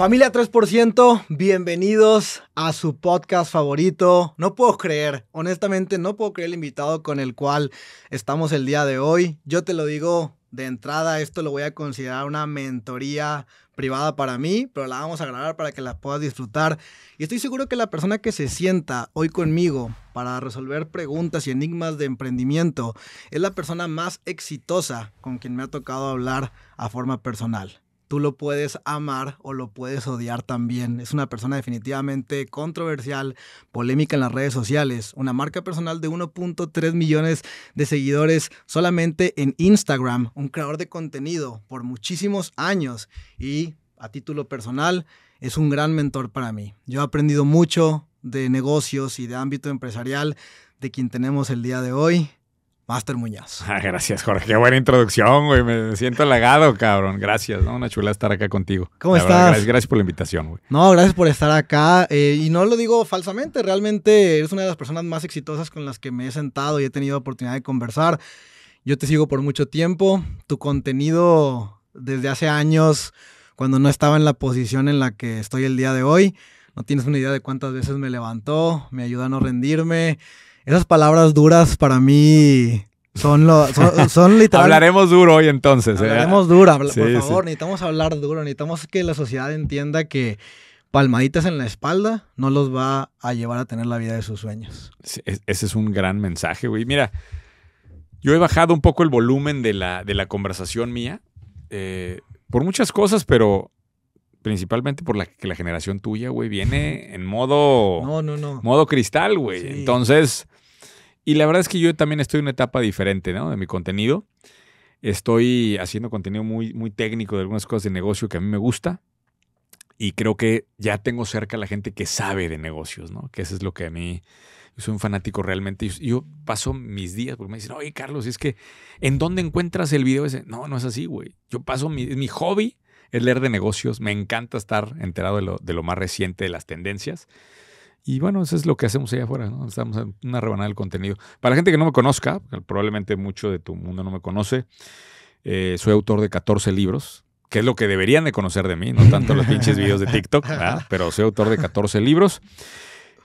Familia 3%, bienvenidos a su podcast favorito. No puedo creer, honestamente no puedo creer el invitado con el cual estamos el día de hoy. Yo te lo digo de entrada, esto lo voy a considerar una mentoría privada para mí, pero la vamos a grabar para que la puedas disfrutar. Y estoy seguro que la persona que se sienta hoy conmigo para resolver preguntas y enigmas de emprendimiento es la persona más exitosa con quien me ha tocado hablar a forma personal tú lo puedes amar o lo puedes odiar también. Es una persona definitivamente controversial, polémica en las redes sociales, una marca personal de 1.3 millones de seguidores solamente en Instagram, un creador de contenido por muchísimos años y a título personal es un gran mentor para mí. Yo he aprendido mucho de negocios y de ámbito empresarial de quien tenemos el día de hoy. Master Muñoz. Ah, gracias, Jorge. Qué buena introducción, güey. Me siento halagado, cabrón. Gracias, Una chula estar acá contigo. ¿Cómo estás? gracias, por la invitación, güey. No, gracias por estar acá. Eh, y no lo digo falsamente, realmente eres una de las personas más exitosas con las que me he sentado y he tenido oportunidad de conversar. Yo te sigo por mucho tiempo. Tu contenido desde hace años, cuando no estaba en la posición en la que estoy el día de hoy, no tienes una idea de cuántas veces me levantó, me ayuda a no rendirme esas palabras duras para mí son, lo, son, Hablaremos duro hoy entonces. ¿eh? Hablaremos duro, por favor, necesitamos hablar duro, necesitamos que la sociedad entienda que palmaditas en la espalda no los va a llevar a tener la vida de sus sueños. ese es un gran mensaje, güey. Mira, yo he bajado un poco el volumen de la, de la conversación mía eh, por muchas cosas, pero principalmente por la que la generación tuya, güey, viene en modo. No, no, no. Modo cristal, güey. Entonces y la verdad es que yo también estoy en una etapa diferente de mi contenido. Estoy haciendo contenido muy, muy técnico de algunas cosas de negocio que a mí me gusta. Y creo que ya tengo cerca a la gente que sabe de negocios, ¿no? Que eso es lo que a mí. Yo soy un fanático realmente. Yo, paso mis días porque me dicen, oye, Carlos, es que ¿en dónde encuentras el video ese? No, no es así, güey. Yo paso mi, hobby es leer de negocios. Me encanta estar enterado de lo, de lo más reciente de las tendencias. Y bueno, eso es lo que hacemos allá afuera, ¿no? Estamos en una rebanada del contenido. Para la gente que no me conozca, probablemente mucho de tu mundo no me conoce, eh, soy autor de 14 libros, que es lo que deberían de conocer de mí, no tanto los pinches videos de TikTok, pero soy autor de 14 libros,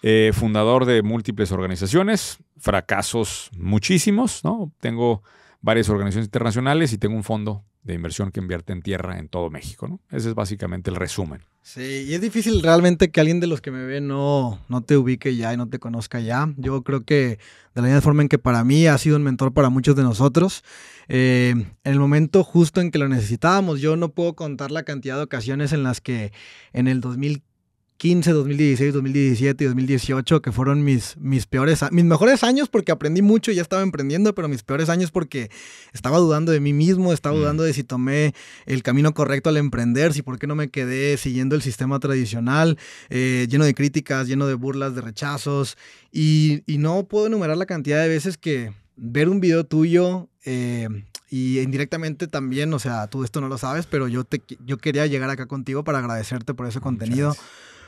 eh, fundador de múltiples organizaciones, fracasos muchísimos, ¿no? Tengo varias organizaciones internacionales y tengo un fondo de inversión que invierte en tierra en todo México, ¿no? Ese es básicamente el resumen. Sí, y es difícil realmente que alguien de los que me ve no, no te ubique ya y no te conozca ya. Yo creo que de la misma forma en que para mí ha sido un mentor para muchos de nosotros, eh, en el momento justo en que lo necesitábamos, yo no puedo contar la cantidad de ocasiones en las que en el 2015 2015, 2016, 2017 y 2018, que fueron mis, mis peores, mis mejores años porque aprendí mucho y ya estaba emprendiendo, pero mis peores años porque estaba dudando de mí mismo, estaba mm. dudando de si tomé el camino correcto al emprender, si por qué no me quedé siguiendo el sistema tradicional, eh, lleno de críticas, lleno de burlas, de rechazos, y, no puedo enumerar la cantidad de veces que ver un video tuyo... Eh, y indirectamente también, o sea, tú esto no lo sabes, pero yo te yo quería llegar acá contigo para agradecerte por ese contenido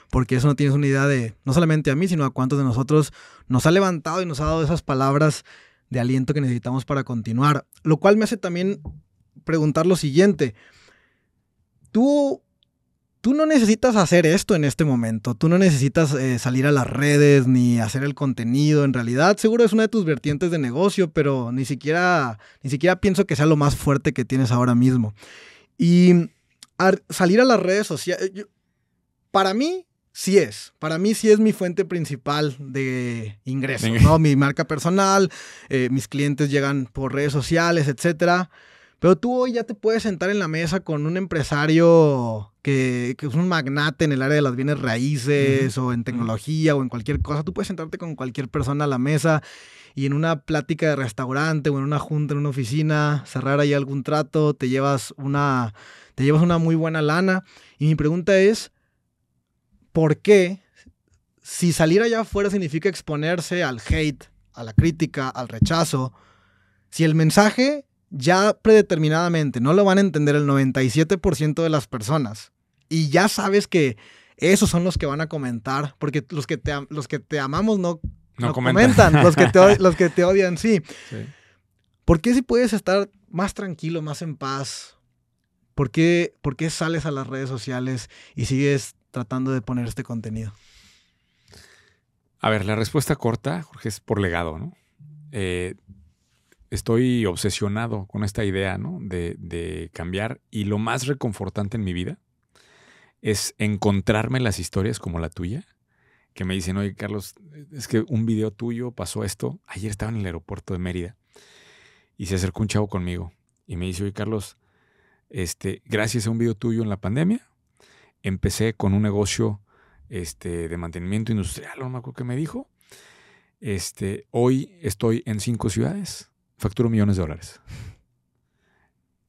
porque eso no tienes una idea de, no solamente a mí, sino a cuántos de nosotros nos ha levantado y nos ha dado esas palabras de aliento que necesitamos para continuar. Lo cual me hace también preguntar lo siguiente. Tú, tú no necesitas hacer esto en este momento, tú no necesitas eh, salir a las redes ni hacer el contenido, en realidad seguro es una de tus vertientes de negocio, pero ni siquiera, ni siquiera pienso que sea lo más fuerte que tienes ahora mismo. Y salir a las redes sociales, para mí, sí es. Para mí sí es mi fuente principal de ingresos, ¿no? Mi marca personal, eh, mis clientes llegan por redes sociales, etcétera. Pero tú hoy ya te puedes sentar en la mesa con un empresario que, es un magnate en el área de las bienes raíces o en tecnología o en cualquier cosa. Tú puedes sentarte con cualquier persona a la mesa y en una plática de restaurante o en una junta, en una oficina, cerrar ahí algún trato, te llevas una, te llevas una muy buena lana. Y mi pregunta es, ¿Por qué? Si salir allá afuera significa exponerse al hate, a la crítica, al rechazo, si el mensaje ya predeterminadamente no lo van a entender el 97% de las personas y ya sabes que esos son los que van a comentar, porque los que te, los que te amamos no, comentan. los, que te, los que te odian sí. sí. ¿Por qué si puedes estar más tranquilo, más en paz? ¿Por ¿Por qué sales a las redes sociales y sigues tratando de poner este contenido? A ver, la respuesta corta, Jorge, es por legado, ¿no? Eh, estoy obsesionado con esta idea, ¿no? De, cambiar y lo más reconfortante en mi vida es encontrarme las historias como la tuya, que me dicen, oye, Carlos, es que un video tuyo pasó esto. Ayer estaba en el aeropuerto de Mérida y se acercó un chavo conmigo y me dice, oye, Carlos, este, gracias a un video tuyo en la pandemia, empecé con un negocio este, de mantenimiento industrial, no me acuerdo qué me dijo. Este, hoy estoy en cinco ciudades, facturo millones de dólares.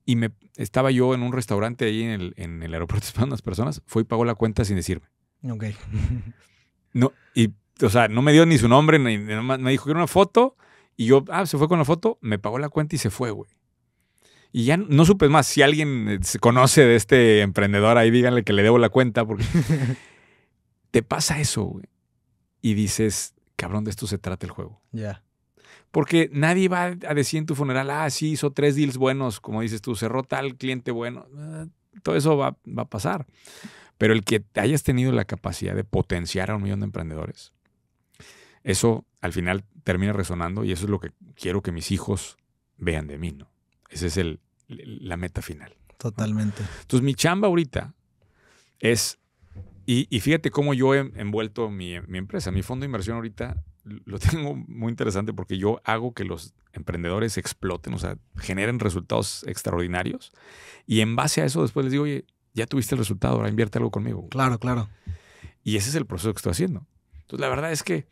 Y me, estaba yo en un restaurante ahí en el, en el aeropuerto esperando a las personas, fue y pagó la cuenta sin decirme. Ok. no, y, o sea, no me dio ni su nombre, ni, me dijo que era una foto, y yo, ah, se fue con la foto, me pagó la cuenta y se fue, güey. Y ya no supe más. Si alguien eh, se conoce de este emprendedor, ahí díganle que le debo la cuenta, porque te pasa eso, güey. Y dices, cabrón, de esto se trata el juego. Ya. Porque nadie va a decir en tu funeral, ah, sí, hizo tres deals buenos, como dices tú, cerró tal cliente bueno. Eh, todo eso va, va a pasar. Pero el que hayas tenido la capacidad de potenciar a un millón de emprendedores, eso al final termina resonando y eso es lo que quiero que mis hijos vean de mí, ¿no? Esa es el, la meta final. Totalmente. Entonces, mi chamba ahorita es. Y, fíjate cómo yo he envuelto mi, mi, empresa. Mi fondo de inversión ahorita lo tengo muy interesante porque yo hago que los emprendedores exploten, o sea, generen resultados extraordinarios. Y en base a eso, después les digo, oye, ya tuviste el resultado, ahora invierte algo conmigo. Claro, claro. Y ese es el proceso que estoy haciendo. Entonces, la verdad es que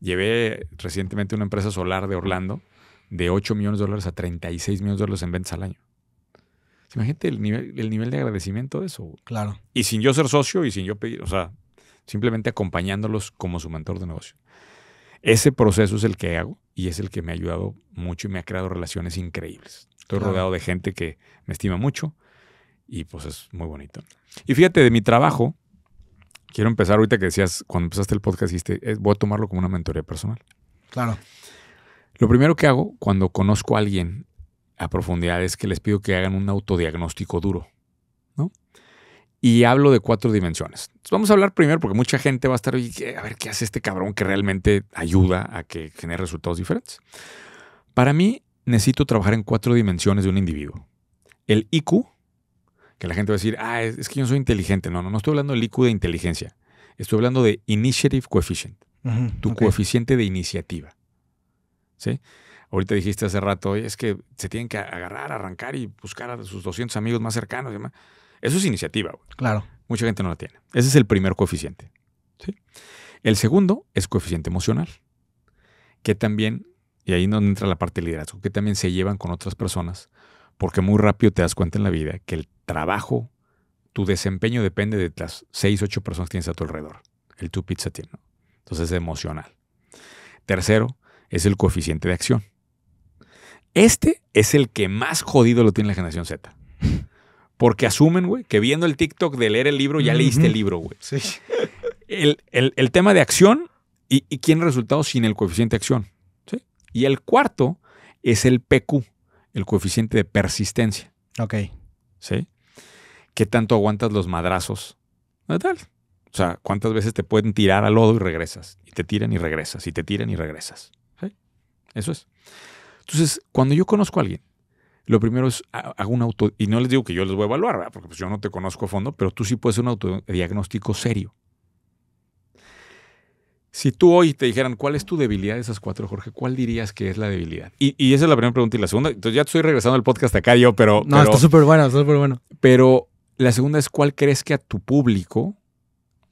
llevé recientemente una empresa solar de Orlando de 8 millones de dólares a 36 millones de dólares en ventas al año. Imagínate el nivel, el nivel de agradecimiento de eso. Claro. Y sin yo ser socio y sin yo pedir, o sea, simplemente acompañándolos como su mentor de negocio. Ese proceso es el que hago y es el que me ha ayudado mucho y me ha creado relaciones increíbles. Estoy rodeado de gente que me estima mucho y pues es muy bonito. Y fíjate, de mi trabajo, quiero empezar ahorita que decías, cuando empezaste el podcast, eh, voy a tomarlo como una mentoría personal. Claro. Lo primero que hago cuando conozco a alguien a profundidad es que les pido que hagan un autodiagnóstico duro, Y hablo de cuatro dimensiones. vamos a hablar primero porque mucha gente va a estar, a ver, ¿qué hace este cabrón que realmente ayuda a que genere resultados diferentes? Para mí, necesito trabajar en cuatro dimensiones de un individuo. El IQ, que la gente va a decir, ah, es, que yo soy inteligente. No, no, no estoy hablando del IQ de inteligencia. Estoy hablando de Initiative Coefficient, tu coeficiente de iniciativa. Ahorita dijiste hace rato, es que se tienen que agarrar, arrancar y buscar a sus 200 amigos más cercanos Eso es iniciativa. Claro. Mucha gente no la tiene. Ese es el primer coeficiente. El segundo es coeficiente emocional, que también, y ahí donde entra la parte de liderazgo, que también se llevan con otras personas, porque muy rápido te das cuenta en la vida que el trabajo, tu desempeño depende de las 6, 8 personas que tienes a tu alrededor. El tu pizza tiene. Entonces es emocional. Tercero, es el coeficiente de acción. Este es el que más jodido lo tiene la generación Z. Porque asumen, güey, que viendo el TikTok de leer el libro, ya leíste el libro, güey. Sí. El, tema de acción y, y quién resultado sin el coeficiente de acción. ¿sí? Y el cuarto es el PQ, el coeficiente de persistencia. Ok. ¿Sí? ¿Qué tanto aguantas los madrazos? tal? O sea, ¿cuántas veces te pueden tirar al lodo y regresas? Y te tiran y regresas, y te tiran y regresas. Eso es. Entonces, cuando yo conozco a alguien, lo primero es hago un auto, y no les digo que yo les voy a evaluar, porque pues, yo no te conozco a fondo, pero tú sí puedes hacer un autodiagnóstico serio. Si tú hoy te dijeran cuál es tu debilidad de esas cuatro, Jorge, ¿cuál dirías que es la debilidad? Y, esa es la primera pregunta. Y la segunda, entonces ya estoy regresando al podcast acá yo, pero. No, está súper bueno, está súper bueno. Pero la segunda es cuál crees que a tu público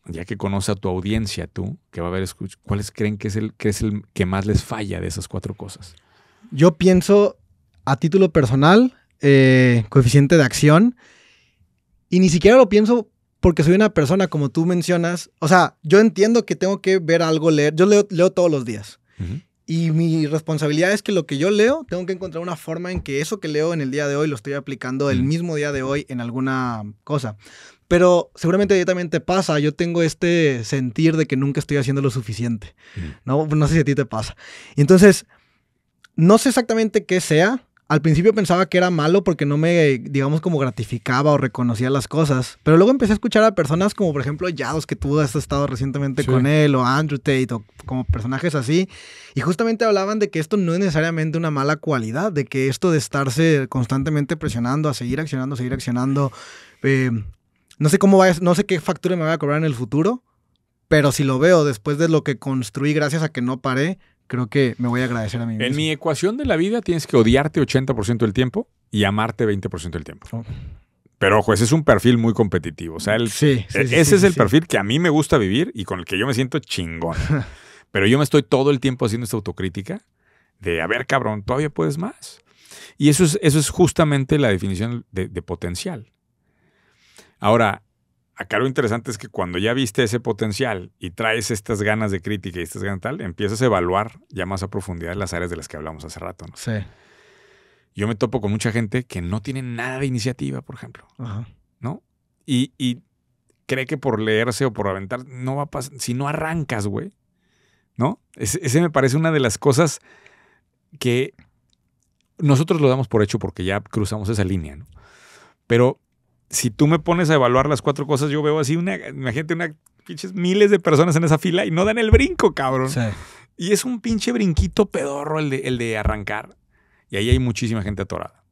ya que conoce a tu audiencia tú, que va a ¿cuáles creen que es, el, que es el que más les falla de esas cuatro cosas? Yo pienso, a título personal, eh, coeficiente de acción, y ni siquiera lo pienso porque soy una persona, como tú mencionas, o sea, yo entiendo que tengo que ver algo, leer, yo leo, todos los días. Y mi responsabilidad es que lo que yo leo, tengo que encontrar una forma en que eso que leo en el día de hoy lo estoy aplicando el mismo día de hoy en alguna cosa. Pero seguramente a también te pasa. Yo tengo este sentir de que nunca estoy haciendo lo suficiente. Mm. No, no sé si a ti te pasa. Entonces, no sé exactamente qué sea. Al principio pensaba que era malo porque no me, digamos, como gratificaba o reconocía las cosas. Pero luego empecé a escuchar a personas como, por ejemplo, Yados, que tú has estado recientemente con él, o Andrew Tate, o como personajes así. Y justamente hablaban de que esto no es necesariamente una mala cualidad, de que esto de estarse constantemente presionando, a seguir accionando, seguir accionando, eh, no sé cómo no sé qué factura me va a cobrar en el futuro, pero si lo veo después de lo que construí gracias a que no paré, creo que me voy a agradecer a mí mismo. En mi ecuación de la vida tienes que odiarte 80% del tiempo y amarte 20% del tiempo. Pero ojo, ese es un perfil muy competitivo. sea, e, ese es el perfil que a mí me gusta vivir y con el que yo me siento chingón. Pero yo me estoy todo el tiempo haciendo esta autocrítica de, a ver, cabrón, todavía puedes más. Y eso es, justamente la definición de potencial. Ahora, acá lo interesante es que cuando ya viste ese potencial y traes estas ganas de crítica y estas ganas tal, empiezas a evaluar ya más a profundidad las áreas de las que hablamos hace rato. ¿no? Sí. Yo me topo con mucha gente que no tiene nada de iniciativa, por ejemplo. Ajá. ¿No? Y, cree que por leerse o por aventar, no va a pasar. Si no arrancas, güey. ¿No? ese me parece una de las cosas que nosotros lo damos por hecho porque ya cruzamos esa línea, ¿no? Pero si tú me pones a evaluar las cuatro cosas, yo veo así una, imagínate, una pinches miles de personas en esa fila y no dan el brinco, cabrón. Sí. Y es un pinche brinquito pedorro el de, el de arrancar. Y ahí hay muchísima gente atorada.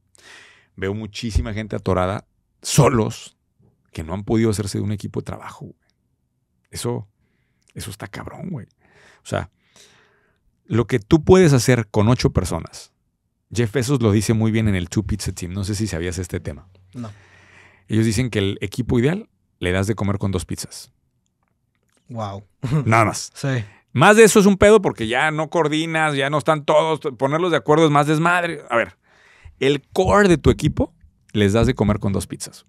Veo muchísima gente atorada solos que no han podido hacerse de un equipo de trabajo. Eso, eso está cabrón, güey. O sea, lo que tú puedes hacer con ocho personas, Jeff Bezos lo dice muy bien en el Two Pizza Team. No sé si sabías este tema. No. Ellos dicen que el equipo ideal le das de comer con dos pizzas. Wow. Nada más. Sí. Más de eso es un pedo porque ya no coordinas, ya no están todos, ponerlos de acuerdo es más desmadre. A ver, el core de tu equipo les das de comer con dos pizzas.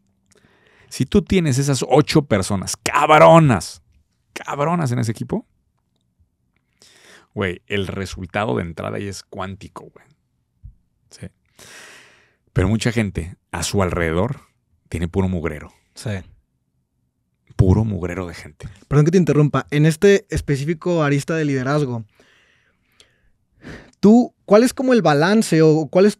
Si tú tienes esas ocho personas, cabronas, cabronas en ese equipo, güey, el resultado de entrada ahí es cuántico, güey. Sí. Pero mucha gente a su alrededor tiene puro mugrero. Sí. Puro mugrero de gente. Perdón que te interrumpa. En este específico arista de liderazgo, tú, ¿cuál es como el balance o cuál es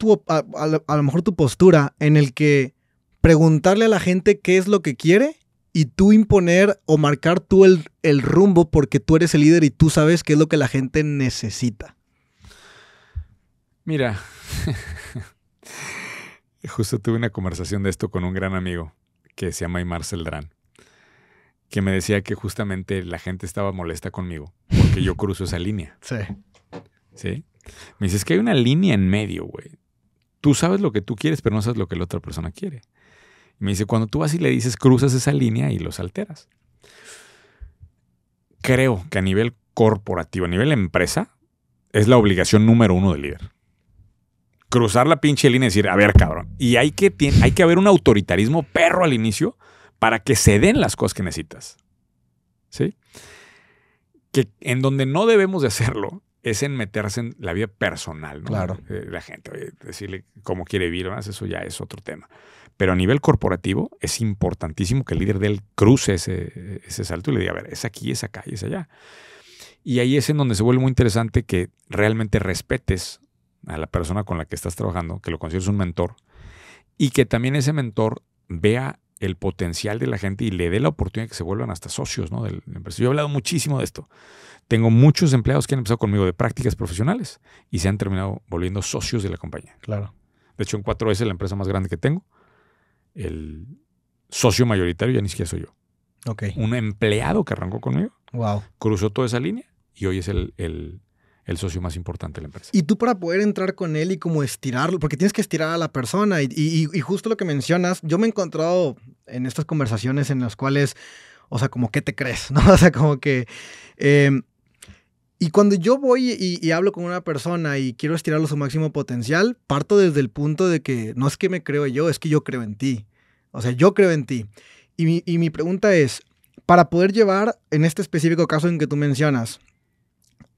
a, lo mejor tu postura en el que preguntarle a la gente qué es lo que quiere y tú imponer o marcar tú el, rumbo porque tú eres el líder y tú sabes qué es lo que la gente necesita. Mira, Justo tuve una conversación de esto con un gran amigo que se llama Aymar Celdrán, que me decía que justamente la gente estaba molesta conmigo porque yo cruzo esa línea. Sí. ¿Sí? Me es que hay una línea en medio, güey. Tú sabes lo que tú quieres, pero no sabes lo que la otra persona quiere. me dice, cuando tú vas y le dices, cruzas esa línea y los alteras. Creo que a nivel corporativo, a nivel empresa, es la obligación número uno del líder cruzar la pinche línea y decir, a ver, cabrón. Y hay que, hay que haber un autoritarismo perro al inicio para que se den las cosas que necesitas. ¿Sí? Que en donde no debemos de hacerlo es en meterse en la vida personal, ¿no? Claro. Eh, la gente, eh, decirle cómo quiere vivir, más, eso ya es otro tema. Pero a nivel corporativo es importantísimo que el líder de él cruce ese, ese salto y le diga, a ver, es aquí, es acá y es allá. Y ahí es en donde se vuelve muy interesante que realmente respetes a la persona con la que estás trabajando, que lo consideres un mentor, y que también ese mentor vea el potencial de la gente y le dé la oportunidad de que se vuelvan hasta socios ¿no? de la empresa. Yo he hablado muchísimo de esto. Tengo muchos empleados que han empezado conmigo de prácticas profesionales y se han terminado volviendo socios de la compañía. Claro. De hecho, en 4S, la empresa más grande que tengo, el socio mayoritario ya ni siquiera soy yo. Ok. Un empleado que arrancó conmigo. Wow. Cruzó toda esa línea y hoy es el, el el socio más importante de la empresa. Y tú para poder entrar con él y como estirarlo, porque tienes que estirar a la persona y, justo lo que mencionas, yo me he encontrado en estas conversaciones en las cuales, o sea, como que te crees, ¿no? O sea, como que... Em, y cuando yo voy y, hablo con una persona y quiero estirarlo a su máximo potencial, parto desde el punto de que no es que me creo yo, es que yo creo en ti. O sea, yo creo en ti. y mi pregunta es, para poder llevar, en este específico caso en que tú mencionas,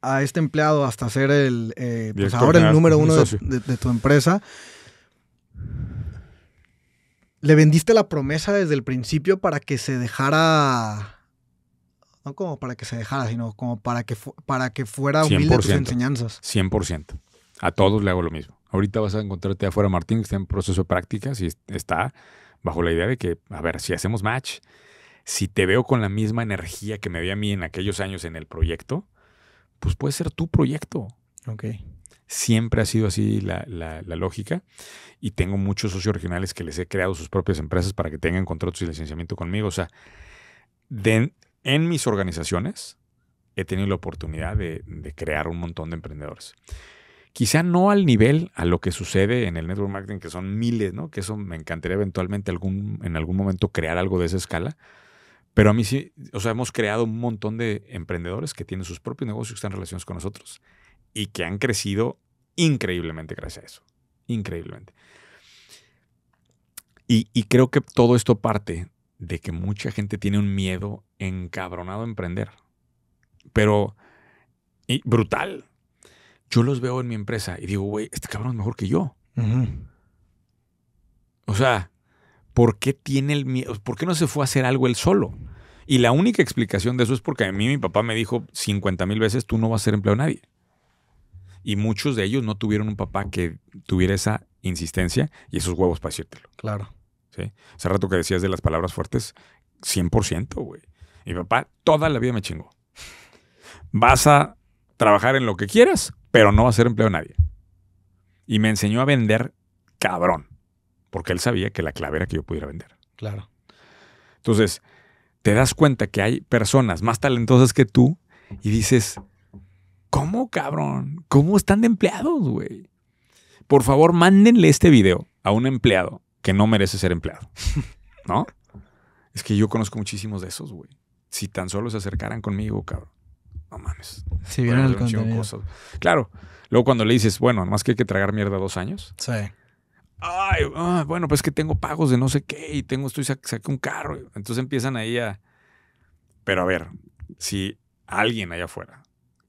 a este empleado hasta ser el, eh, pues ahora el número uno de, tu empresa, le vendiste la promesa desde el principio para que se dejara, no como para que se dejara, sino como para que, para que fuera humilde tus enseñanzas. 100%. A todos le hago lo mismo. Ahorita vas a encontrarte afuera Martín, que está en proceso de prácticas y está bajo la idea de que, a ver, si hacemos match, si te veo con la misma energía que me veía a mí en aquellos años en el proyecto, pues puede ser tu proyecto. Siempre ha sido así la, lógica y tengo muchos socios regionales que les he creado sus propias empresas para que tengan contratos y licenciamiento conmigo. O sea, en mis organizaciones he tenido la oportunidad de, crear un montón de emprendedores quizá no al nivel a lo que sucede en el network marketing, que son miles, Que eso me encantaría eventualmente algún, en algún momento crear algo de esa escala, pero a mí sí, o sea, hemos creado un montón de emprendedores que tienen sus propios negocios están están relaciones con nosotros y que han crecido increíblemente gracias a eso. Increíblemente. Y, creo que todo esto parte de que mucha gente tiene un miedo encabronado a emprender. Pero y brutal. Yo los veo en mi empresa y digo, güey, este cabrón es mejor que yo. O sea, ¿por qué tiene el miedo? ¿Por qué no se fue a hacer algo él solo? Y la única explicación de eso es porque a mí mi papá me dijo 50 mil veces, tú no vas a ser empleo a nadie. Y muchos de ellos no tuvieron un papá que tuviera esa insistencia y esos huevos para decírtelo. Claro. ¿Sí? Hace rato que decías de las palabras fuertes, 100%, güey. Mi papá toda la vida me chingó. Vas a trabajar en lo que quieras, pero no vas a ser empleo a nadie. Y me enseñó a vender cabrón porque él sabía que la clave era que yo pudiera vender. Claro. Entonces, te das cuenta que hay personas más talentosas que tú y dices, ¿cómo cabrón? ¿Cómo están de empleados, güey? Por favor, mándenle este video a un empleado que no merece ser empleado, ¿no? es que yo conozco muchísimos de esos, güey. Si tan solo se acercaran conmigo, cabrón. No mames. Si vieron el contenido. Claro. Luego cuando le dices, bueno, más que hay que tragar mierda dos años. Sí ay, ah, bueno, pues que tengo pagos de no sé qué y tengo, estoy, y saqué un carro. Entonces empiezan ahí a... Pero a ver, si alguien allá afuera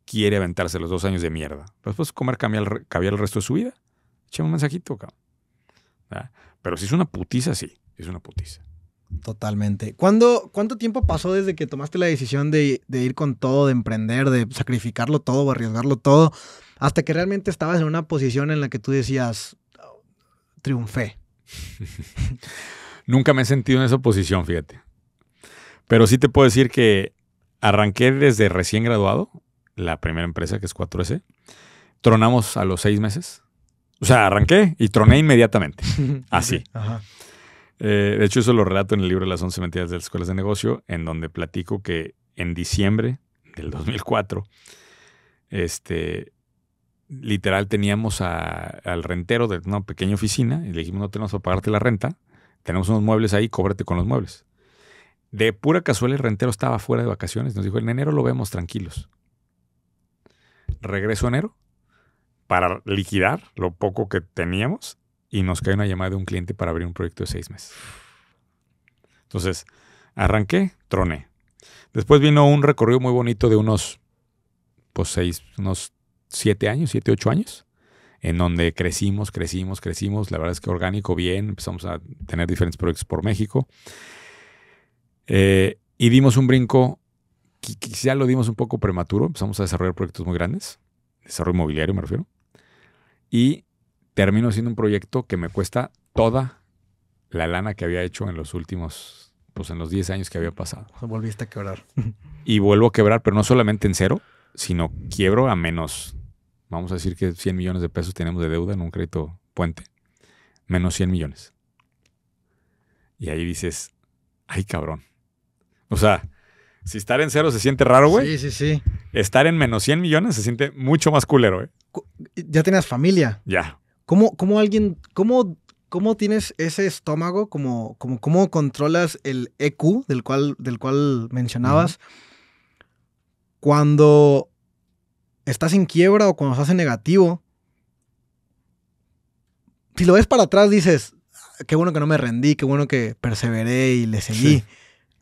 quiere aventarse los dos años de mierda, pues, puedes comer cabía el resto de su vida. Echame un mensajito, cabrón. Pero si es una putiza, sí, es una putiza. Totalmente. ¿Cuándo, ¿Cuánto tiempo pasó desde que tomaste la decisión de, de, ir con todo, de emprender, de sacrificarlo todo, arriesgarlo todo, hasta que realmente estabas en una posición en la que tú decías, triunfé. Nunca me he sentido en esa posición, fíjate. Pero sí te puedo decir que arranqué desde recién graduado, la primera empresa que es 4S. Tronamos a los seis meses. O sea, arranqué y troné inmediatamente. Así. Eh, de hecho, eso lo relato en el libro Las 11 mentiras de las escuelas de negocio, en donde platico que en diciembre del 2004, este, literal teníamos al rentero de una pequeña oficina y le dijimos, no tenemos para pagarte la renta, tenemos unos muebles ahí, cóbrate con los muebles. De pura casualidad el rentero estaba fuera de vacaciones, nos dijo, en enero lo vemos tranquilos. Regreso enero para liquidar lo poco que teníamos y nos cae una llamada de un cliente para abrir un proyecto de seis meses. Entonces, arranqué, troné. Después vino un recorrido muy bonito de unos, pues seis, unos siete años, siete, ocho años, en donde crecimos, crecimos, crecimos. La verdad es que orgánico, bien, empezamos a tener diferentes proyectos por México. Eh, y dimos un brinco, quizá lo dimos un poco prematuro, empezamos a desarrollar proyectos muy grandes, desarrollo inmobiliario me refiero, y termino haciendo un proyecto que me cuesta toda la lana que había hecho en los últimos, pues en los diez años que había pasado. volviste a quebrar. Y vuelvo a quebrar, pero no solamente en cero, si no quiebro a menos, vamos a decir que 100 millones de pesos tenemos de deuda en un crédito puente, menos 100 millones. Y ahí dices, ay cabrón. O sea, si estar en cero se siente raro, güey. Sí, sí, sí. Estar en menos 100 millones se siente mucho más culero, güey. Eh. Ya tenías familia. Ya. ¿Cómo, alguien, cómo, cómo tienes ese estómago, cómo, controlas el EQ del cual, del cual mencionabas? cuando estás en quiebra o cuando estás en negativo, si lo ves para atrás dices, ah, qué bueno que no me rendí, qué bueno que perseveré y le seguí.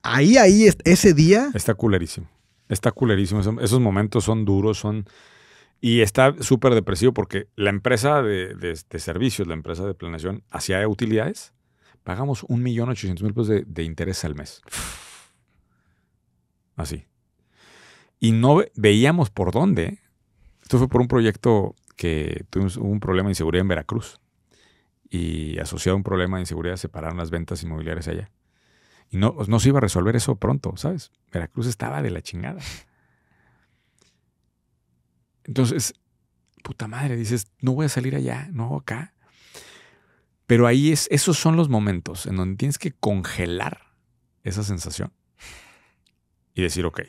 Ahí, ahí, ese día... Está culerísimo. Está culerísimo. Esos momentos son duros, son... Y está súper depresivo porque la empresa de, servicios, la empresa de planeación, hacía utilidades. Pagamos un millón ochocientos mil pesos de interés al mes. Así y no veíamos por dónde. Esto fue por un proyecto que tuvimos un problema de inseguridad en Veracruz y asociado a un problema de inseguridad separaron las ventas inmobiliarias allá. Y no, no se iba a resolver eso pronto, ¿sabes? Veracruz estaba de la chingada. Entonces, puta madre, dices, no voy a salir allá, no acá. Pero ahí es, esos son los momentos en donde tienes que congelar esa sensación y decir, ok,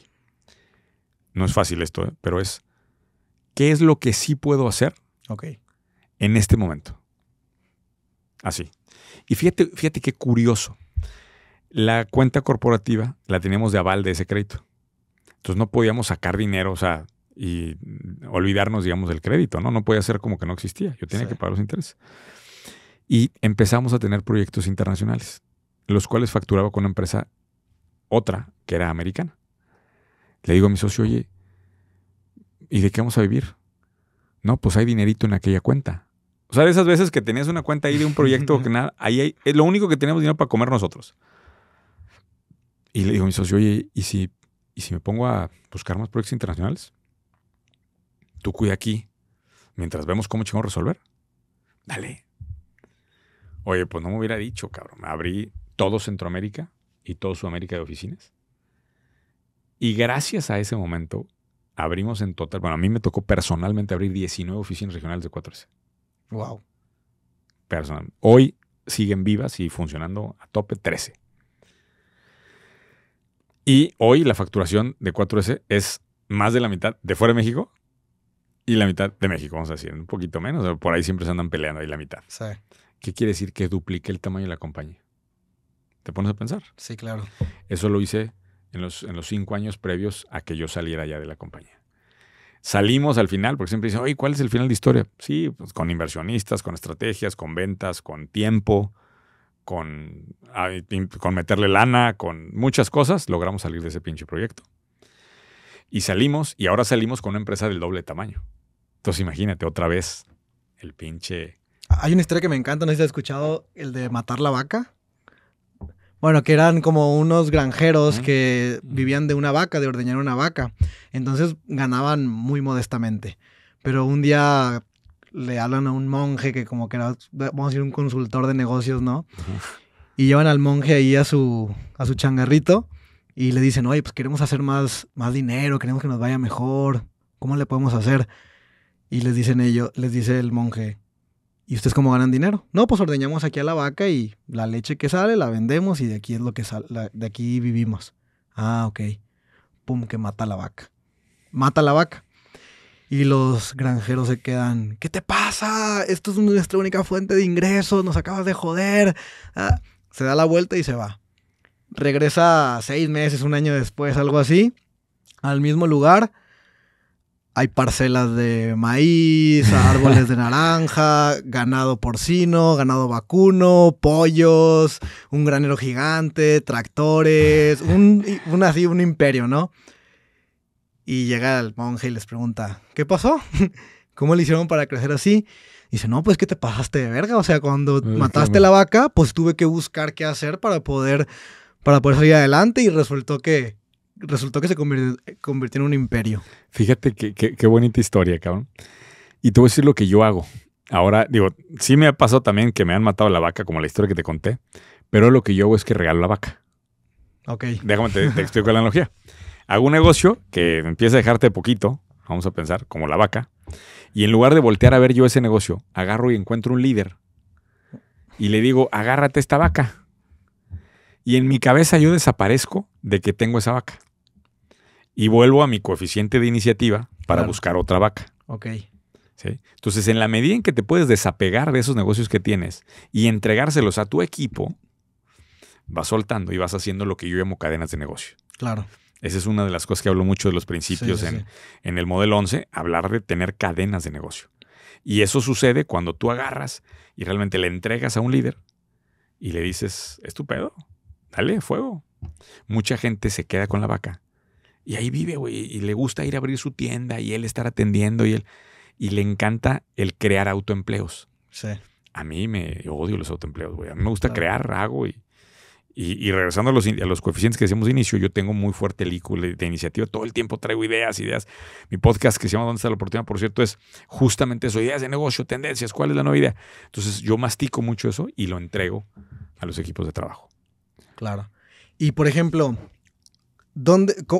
no es fácil esto, ¿eh? pero es qué es lo que sí puedo hacer okay. en este momento. Así. Y fíjate, fíjate qué curioso. La cuenta corporativa la teníamos de aval de ese crédito. Entonces no podíamos sacar dinero, o sea, y olvidarnos, digamos, del crédito, ¿no? No podía ser como que no existía. Yo tenía que pagar los intereses. Y empezamos a tener proyectos internacionales, los cuales facturaba con una empresa otra que era americana. Le digo a mi socio, oye, ¿y de qué vamos a vivir? No, pues hay dinerito en aquella cuenta. O sea, de esas veces que tenías una cuenta ahí de un proyecto que nada, ahí hay, es lo único que tenemos dinero para comer nosotros. Y le digo a mi socio, oye, ¿y si, ¿y si me pongo a buscar más proyectos internacionales? Tú cuida aquí, mientras vemos cómo chingón resolver. Dale. Oye, pues no me hubiera dicho, cabrón. Me abrí todo Centroamérica y todo Sudamérica de oficinas. Y gracias a ese momento, abrimos en total, bueno, a mí me tocó personalmente abrir 19 oficinas regionales de 4 s Wow. Personal. Hoy siguen vivas y funcionando a tope 13. Y hoy la facturación de 4S es más de la mitad de fuera de México y la mitad de México, vamos a decir, un poquito menos. Por ahí siempre se andan peleando ahí la mitad. Sí. ¿Qué quiere decir que duplique el tamaño de la compañía? ¿Te pones a pensar? Sí, claro. Eso lo hice en los, cinco años previos a que yo saliera ya de la compañía. Salimos al final, porque siempre dicen, oye, ¿cuál es el final de historia? Sí, pues, con inversionistas, con estrategias, con ventas, con tiempo, con, con meterle lana, con muchas cosas, logramos salir de ese pinche proyecto. Y salimos, y ahora salimos con una empresa del doble tamaño. Entonces imagínate, otra vez, el pinche... Hay una historia que me encanta, no sé si has escuchado, el de matar la vaca. Bueno, que eran como unos granjeros que vivían de una vaca, de ordeñar una vaca. Entonces ganaban muy modestamente. Pero un día le hablan a un monje que como que era, vamos a decir, un consultor de negocios, ¿no? Y llevan al monje ahí a su, a su changarrito y le dicen, oye, pues queremos hacer más, más dinero, queremos que nos vaya mejor, ¿cómo le podemos hacer? Y les dicen ellos, les dice el monje, ¿Y ustedes cómo ganan dinero? No, pues ordeñamos aquí a la vaca y la leche que sale la vendemos y de aquí es lo que sale, de aquí vivimos. Ah, ok. Pum, que mata la vaca. Mata la vaca. Y los granjeros se quedan, ¿qué te pasa? Esto es nuestra única fuente de ingresos, nos acabas de joder. Ah, se da la vuelta y se va. Regresa seis meses, un año después, algo así, al mismo lugar hay parcelas de maíz, árboles de naranja, ganado porcino, ganado vacuno, pollos, un granero gigante, tractores, un, así, un imperio, ¿no? Y llega el monje y les pregunta, ¿qué pasó? ¿Cómo le hicieron para crecer así? Y dice, no, pues que te pasaste de verga. O sea, cuando mataste la vaca, pues tuve que buscar qué hacer para poder, para poder salir adelante y resultó que resultó que se convirtió, en un imperio. Fíjate qué bonita historia, cabrón. Y te voy a decir lo que yo hago. Ahora, digo, sí me ha pasado también que me han matado la vaca, como la historia que te conté, pero lo que yo hago es que regalo la vaca. Ok. Déjame, te, te explico la analogía. Hago un negocio que empieza a dejarte poquito, vamos a pensar, como la vaca, y en lugar de voltear a ver yo ese negocio, agarro y encuentro un líder y le digo, agárrate esta vaca. Y en mi cabeza yo desaparezco de que tengo esa vaca y vuelvo a mi coeficiente de iniciativa para buscar otra vaca. Ok. ¿Sí? Entonces, en la medida en que te puedes desapegar de esos negocios que tienes y entregárselos a tu equipo, vas soltando y vas haciendo lo que yo llamo cadenas de negocio. Claro. Esa es una de las cosas que hablo mucho de los principios en, el modelo 11, hablar de tener cadenas de negocio. Y eso sucede cuando tú agarras y realmente le entregas a un líder y le dices, pedo, dale fuego. Mucha gente se queda con la vaca y ahí vive, güey, y le gusta ir a abrir su tienda y él estar atendiendo y él y le encanta el crear autoempleos. Sí. A mí me odio los autoempleos, güey. A mí me gusta crear, hago y, y, regresando a los, los, coeficientes que decíamos de inicio, yo tengo muy fuerte el de iniciativa. Todo el tiempo traigo ideas, ideas. Mi podcast que se llama ¿Dónde está la oportunidad? Por cierto, es justamente eso. Ideas de negocio, tendencias, ¿cuál es la nueva idea? Entonces yo mastico mucho eso y lo entrego a los equipos de trabajo. Claro. Y por ejemplo,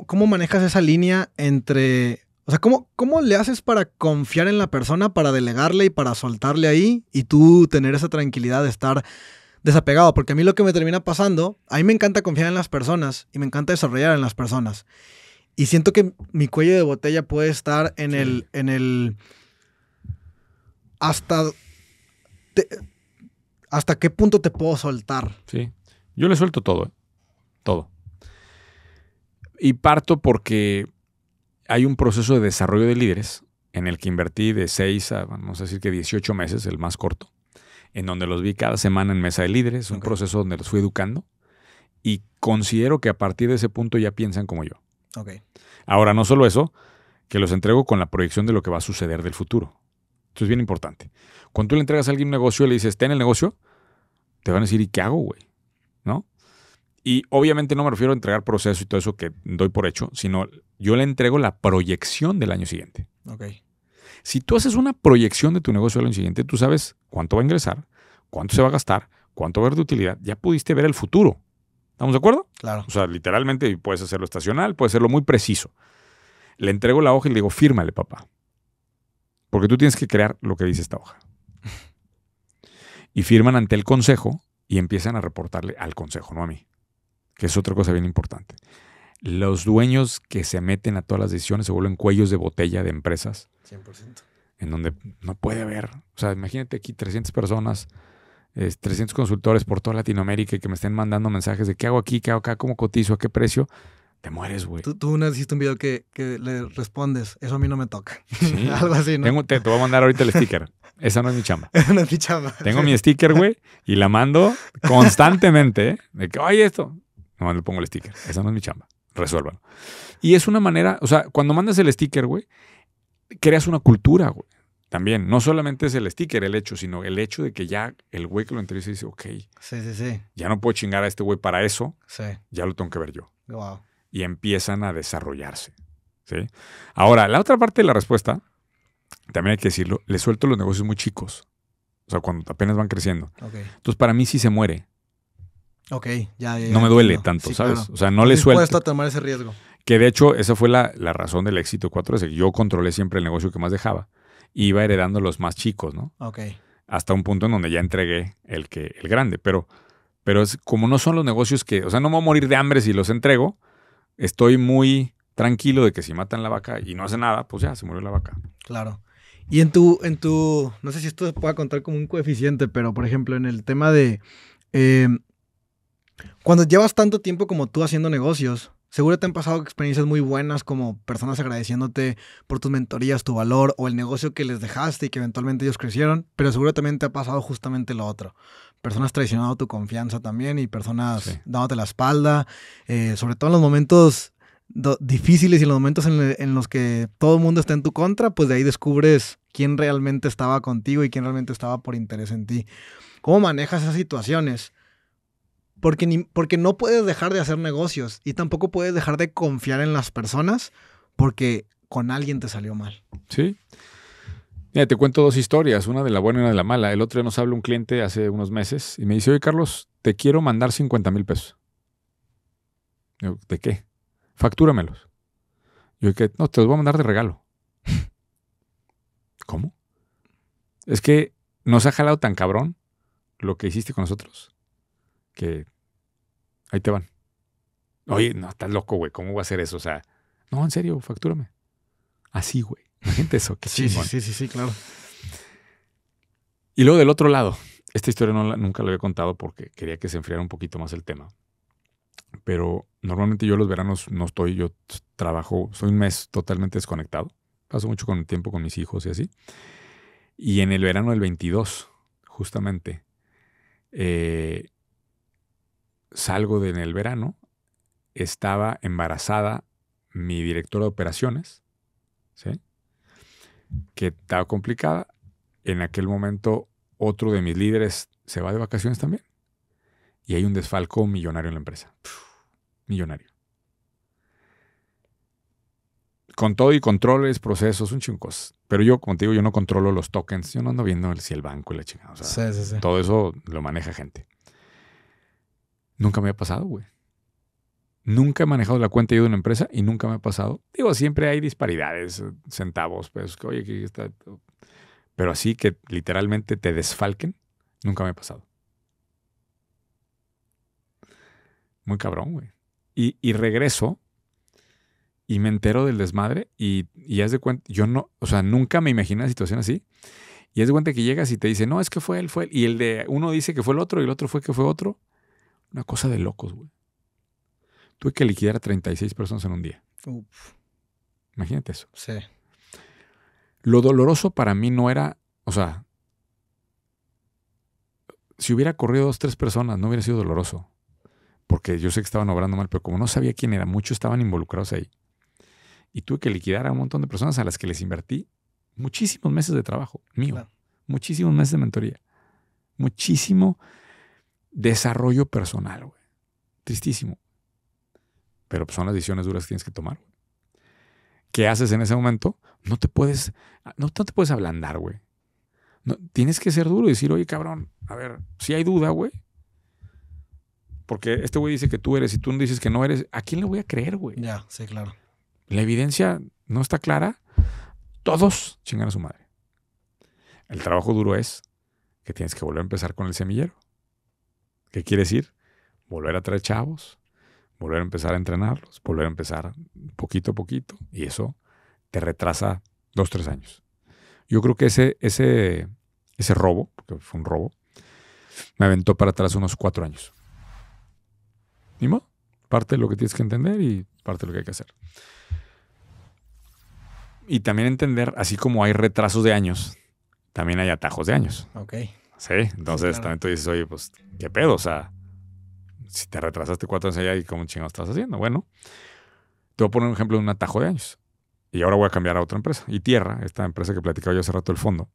cómo, manejas esa línea entre... O sea, ¿cómo, ¿cómo le haces para confiar en la persona, para delegarle y para soltarle ahí y tú tener esa tranquilidad de estar desapegado? Porque a mí lo que me termina pasando, a mí me encanta confiar en las personas y me encanta desarrollar en las personas. Y siento que mi cuello de botella puede estar en el... En el hasta... ¿Hasta qué punto te puedo soltar? Sí. Yo le suelto todo. Todo. Y parto porque hay un proceso de desarrollo de líderes en el que invertí de seis a, vamos a decir que 18 meses, el más corto, en donde los vi cada semana en mesa de líderes, un proceso donde los fui educando y considero que a partir de ese punto ya piensan como yo. Okay. Ahora, no solo eso, que los entrego con la proyección de lo que va a suceder del futuro. Esto es bien importante. Cuando tú le entregas a alguien un negocio y le dices, en el negocio, te van a decir, ¿y qué hago, güey? ¿No? Y obviamente no me refiero a entregar proceso y todo eso que doy por hecho, sino yo le entrego la proyección del año siguiente. Ok. Si tú haces una proyección de tu negocio al año siguiente, tú sabes cuánto va a ingresar, cuánto se va a gastar, cuánto va a haber de utilidad. Ya pudiste ver el futuro. ¿Estamos de acuerdo? Claro. O sea, literalmente puedes hacerlo estacional, puedes hacerlo muy preciso. Le entrego la hoja y le digo, fírmale, papá. Porque tú tienes que crear lo que dice esta hoja. y firman ante el consejo y empiezan a reportarle al consejo, no a mí que es otra cosa bien importante. Los dueños que se meten a todas las decisiones se vuelven cuellos de botella de empresas. 100%. En donde no puede haber. O sea, imagínate aquí 300 personas, 300 eh, consultores por toda Latinoamérica que me estén mandando mensajes de qué hago aquí, qué hago acá, cómo cotizo, a qué precio. Te mueres, güey. Tú, tú una vez hiciste un video que, le respondes, eso a mí no me toca. Algo así, ¿no? te, voy a mandar ahorita el sticker. Esa no es mi chamba. no es mi chamba. Tengo mi sticker, güey, y la mando constantemente. ¿eh? De que, oye, esto. Nomás le pongo el sticker. Esa no es mi chamba. Resuélvalo. Y es una manera, o sea, cuando mandas el sticker, güey, creas una cultura, güey. También, no solamente es el sticker, el hecho, sino el hecho de que ya el güey que lo entrevista dice, ok, sí, sí, sí. ya no puedo chingar a este güey para eso, ya lo tengo que ver yo. Wow. Y empiezan a desarrollarse. ¿sí? Ahora, la otra parte de la respuesta, también hay que decirlo, le suelto los negocios muy chicos. O sea, cuando apenas van creciendo. Entonces, para mí, sí se muere, Ok, ya, no me duele tanto, ¿sabes? O sea, no le suelto. a tomar ese riesgo. Que de hecho, esa fue la, razón del éxito 4S. Yo controlé siempre el negocio que más dejaba. Iba heredando los más chicos, ¿no? Ok. Hasta un punto en donde ya entregué el, que, el grande. Pero, pero es, como no son los negocios que. O sea, no me voy a morir de hambre si los entrego. Estoy muy tranquilo de que si matan la vaca y no hacen nada, pues ya se murió la vaca. Claro. Y en tu, en tu, no sé si esto se pueda contar como un coeficiente, pero por ejemplo, en el tema de eh, cuando llevas tanto tiempo como tú haciendo negocios, seguro te han pasado experiencias muy buenas como personas agradeciéndote por tus mentorías, tu valor o el negocio que les dejaste y que eventualmente ellos crecieron, pero seguro también te ha pasado justamente lo otro. Personas traicionando tu confianza también y personas dándote la espalda, eh, sobre todo en los momentos difíciles y en los momentos en, los que todo el mundo está en tu contra, pues de ahí descubres quién realmente estaba contigo y quién realmente estaba por interés en ti. ¿Cómo manejas esas situaciones? porque, no puedes dejar de hacer negocios y tampoco puedes dejar de confiar en las personas porque con alguien te salió mal. Sí. Mira, te cuento dos historias, una de la buena y una de la mala. El otro día nos habla un cliente hace unos meses y me dice, oye Carlos, te quiero mandar 50 mil pesos. Yo, ¿de qué? Factúramelos. Yo que no, te los voy a mandar de regalo. ¿Cómo? Es que nos ha jalado tan cabrón lo que hiciste con nosotros que Ahí te van. Oye, no, estás loco, güey. ¿Cómo voy a hacer eso? O sea, no, en serio, factúrame. Así, güey. Imagínate eso. sí, sí, sí, sí, claro. Y luego del otro lado, esta historia nunca la había contado porque quería que se enfriara un poquito más el tema. Pero normalmente yo los veranos no estoy, yo trabajo, soy un mes totalmente desconectado. Paso mucho con el tiempo con mis hijos y así. Y en el verano del 22, justamente, eh, salgo de, en el verano, estaba embarazada mi directora de operaciones, que estaba complicada. En aquel momento otro de mis líderes se va de vacaciones también. Y hay un desfalco millonario en la empresa. millonario. Con todo y controles, procesos, un chingos. Pero yo, como te digo, yo no controlo los tokens. Yo no ando viendo si el banco y la chingada. Todo eso lo maneja gente. Nunca me ha pasado, güey. Nunca he manejado la cuenta de una empresa y nunca me ha pasado. Digo, siempre hay disparidades, eh, centavos, pesos, que oye, aquí está. Pero así que literalmente te desfalquen, nunca me ha pasado. Muy cabrón, güey. Y, regreso y me entero del desmadre y, y haz de cuenta, yo no, o sea, nunca me imaginé una situación así. Y haz de cuenta que llegas y te dice, no, es que fue él, fue él. Y el de uno dice que fue el otro y el otro fue que fue otro. Una cosa de locos, güey. Tuve que liquidar a 36 personas en un día. Imagínate eso. Sí. Lo doloroso para mí no era, o sea, si hubiera corrido dos, tres personas, no hubiera sido doloroso. Porque yo sé que estaban obrando mal, pero como no sabía quién era, muchos estaban involucrados ahí. Y tuve que liquidar a un montón de personas a las que les invertí muchísimos meses de trabajo mío, muchísimos meses de mentoría, muchísimo Desarrollo personal, güey. Tristísimo. Pero pues, son las decisiones duras que tienes que tomar. Güey. ¿Qué haces en ese momento? No te puedes, no, te puedes ablandar, güey. No, tienes que ser duro y decir, oye, cabrón, a ver, si hay duda, güey. Porque este güey dice que tú eres y tú dices que no eres. ¿A quién le voy a creer, güey? Ya, sí, claro. La evidencia no está clara. Todos chingan a su madre. El trabajo duro es que tienes que volver a empezar con el semillero. ¿Qué quiere decir? Volver a traer chavos, volver a empezar a entrenarlos, volver a empezar poquito a poquito, y eso te retrasa dos, tres años. Yo creo que ese, ese, ese robo, que fue un robo, me aventó para atrás unos cuatro años. Ni modo, parte de lo que tienes que entender y parte de lo que hay que hacer. Y también entender, así como hay retrasos de años, también hay atajos de años. Ok. Sí, entonces también tú dices, oye, pues, ¿qué pedo? O sea, si te retrasaste cuatro años allá y cómo chingados estás haciendo. Bueno, te voy a poner un ejemplo de un atajo de años. Y ahora voy a cambiar a otra empresa. Y Tierra, esta empresa que platicaba yo hace rato, el fondo.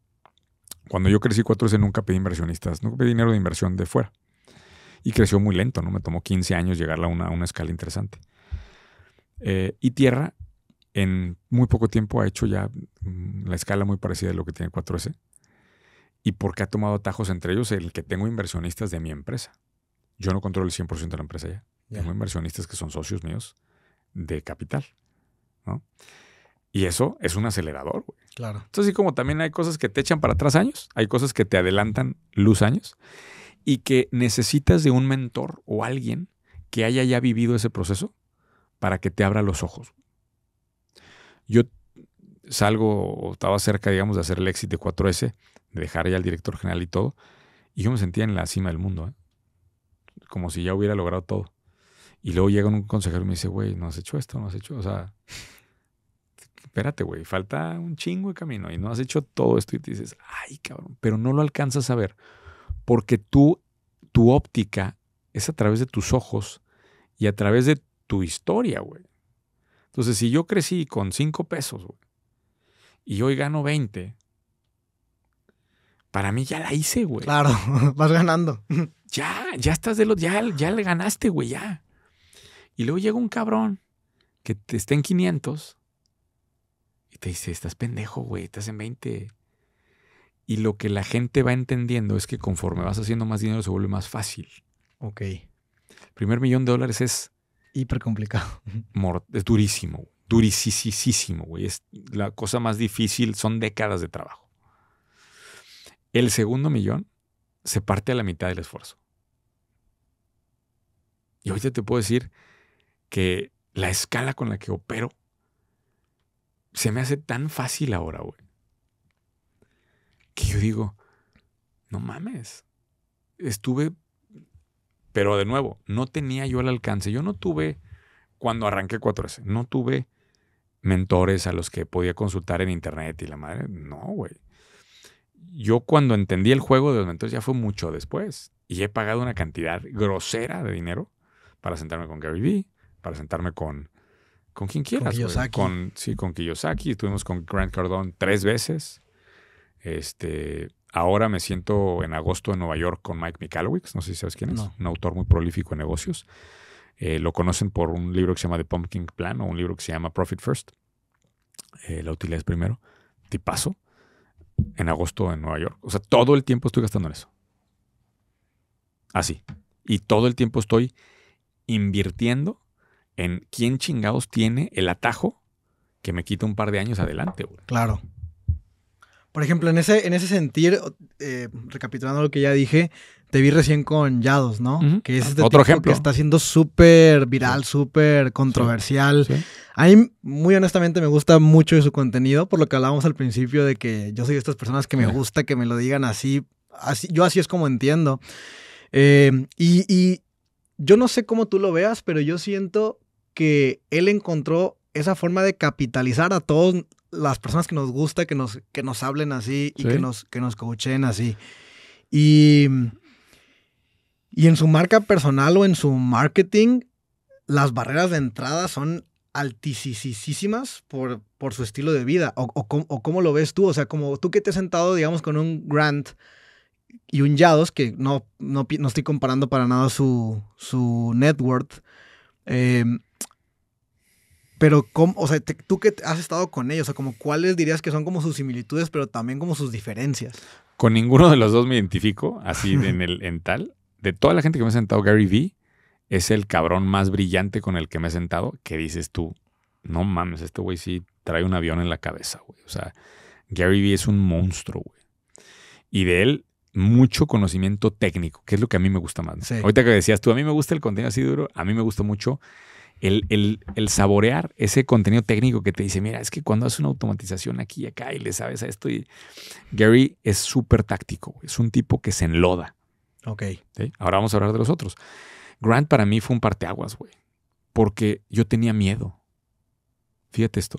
Cuando yo crecí 4S nunca pedí inversionistas, nunca pedí dinero de inversión de fuera. Y creció muy lento, ¿no? Me tomó 15 años llegar a una, escala interesante. Eh, y Tierra, en muy poco tiempo, ha hecho ya mm, la escala muy parecida a lo que tiene 4S y porque ha tomado atajos entre ellos el que tengo inversionistas de mi empresa. Yo no controlo el 100% de la empresa ya. Tengo inversionistas que son socios míos de capital. Y eso es un acelerador, Claro. Entonces, así como también hay cosas que te echan para atrás años, hay cosas que te adelantan luz años y que necesitas de un mentor o alguien que haya ya vivido ese proceso para que te abra los ojos. Yo salgo estaba cerca, digamos, de hacer el éxito de 4S de dejar ya al director general y todo. Y yo me sentía en la cima del mundo, ¿eh? como si ya hubiera logrado todo. Y luego llega un consejero y me dice, güey, no has hecho esto, no has hecho, o sea, espérate, güey, falta un chingo de camino y no has hecho todo esto y te dices, ay, cabrón, pero no lo alcanzas a ver porque tú, tu óptica es a través de tus ojos y a través de tu historia, güey. Entonces, si yo crecí con cinco pesos, güey, y hoy gano 20, para mí ya la hice, güey. Claro, vas ganando. Ya, ya estás de los, ya, ya le ganaste, güey, ya. Y luego llega un cabrón que te está en 500 y te dice, estás pendejo, güey, estás en 20. Y lo que la gente va entendiendo es que conforme vas haciendo más dinero se vuelve más fácil. Ok. El primer millón de dólares es... Hiper complicado. Es durísimo, durísimo, güey. Es la cosa más difícil, son décadas de trabajo. El segundo millón se parte a la mitad del esfuerzo. Y ahorita te puedo decir que la escala con la que opero se me hace tan fácil ahora, güey. Que yo digo, no mames. Estuve, pero de nuevo, no tenía yo el alcance. Yo no tuve, cuando arranqué 4S, no tuve mentores a los que podía consultar en internet y la madre. No, güey yo cuando entendí el juego de los mentores ya fue mucho después y he pagado una cantidad grosera de dinero para sentarme con Gary Vee, para sentarme con, con quien quieras. Con Kiyosaki. Con, sí, con Kiyosaki. Estuvimos con Grant Cardone tres veces. Este, ahora me siento en agosto en Nueva York con Mike Michalowicz, no sé si sabes quién es, un autor muy prolífico en negocios. Eh, lo conocen por un libro que se llama The Pumpkin Plan o un libro que se llama Profit First. Eh, la utilidad es primero. Tipazo en agosto en Nueva York. O sea, todo el tiempo estoy gastando en eso. Así. Y todo el tiempo estoy invirtiendo en quién chingados tiene el atajo que me quita un par de años adelante. Claro. Por ejemplo, en ese, en ese sentir, eh, recapitulando lo que ya dije, te vi recién con Yados, ¿no? Que es este Otro tipo ejemplo. que está siendo súper viral, súper controversial. A mí, muy honestamente, me gusta mucho su contenido, por lo que hablábamos al principio de que yo soy de estas personas que me gusta que me lo digan así. así yo así es como entiendo. Eh, y, yo no sé cómo tú lo veas, pero yo siento que él encontró esa forma de capitalizar a todas las personas que nos gusta, que nos, que nos hablen así y que, nos, que nos coachen así. Y y en su marca personal o en su marketing, las barreras de entrada son altísimas por, por su estilo de vida. O, o, o, cómo lo ves tú? O sea, como tú que te has sentado, digamos, con un Grant y un Yados, que no, no, estoy comparando para nada su, su net worth. Eh, pero, o sea, tú que has estado con ellos, o sea, como, ¿cuáles dirías que son como sus similitudes, pero también como sus diferencias? Con ninguno de los dos me identifico, así en, el, en tal de toda la gente que me ha sentado, Gary Vee es el cabrón más brillante con el que me he sentado, que dices tú, no mames, este güey sí trae un avión en la cabeza, güey. O sea, Gary Vee es un monstruo, güey. Y de él, mucho conocimiento técnico, que es lo que a mí me gusta más. Ahorita que decías tú, a mí me gusta el contenido así duro, a mí me gusta mucho el, el, saborear ese contenido técnico que te dice, mira, es que cuando haces una automatización aquí y acá y le sabes a esto, y Gary es súper táctico, es un tipo que se enloda. Ok. Ahora vamos a hablar de los otros. Grant para mí fue un parteaguas, güey. Porque yo tenía miedo. Fíjate esto.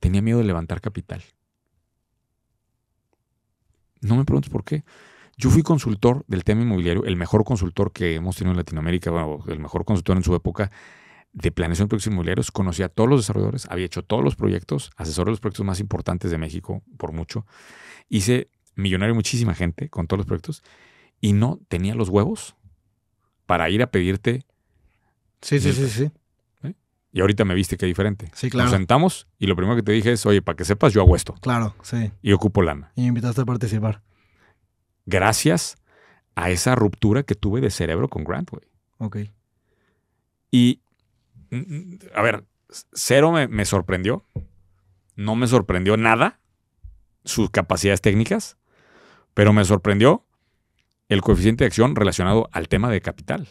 Tenía miedo de levantar capital. No me preguntes por qué. Yo fui consultor del tema inmobiliario, el mejor consultor que hemos tenido en Latinoamérica, bueno, el mejor consultor en su época de planeación de proyectos inmobiliarios. Conocía a todos los desarrolladores, había hecho todos los proyectos, asesoré los proyectos más importantes de México por mucho. Hice millonario muchísima gente con todos los proyectos y no tenía los huevos para ir a pedirte. Sí, sí, sí, sí. ¿eh? Y ahorita me viste que diferente. Sí, claro. Nos sentamos y lo primero que te dije es, oye, para que sepas, yo hago esto. Claro, sí. Y ocupo lana. Y me invitaste a participar. Gracias a esa ruptura que tuve de cerebro con Grant, güey. Ok. Y, a ver, cero me sorprendió. No me sorprendió nada sus capacidades técnicas, pero me sorprendió el coeficiente de acción relacionado al tema de capital.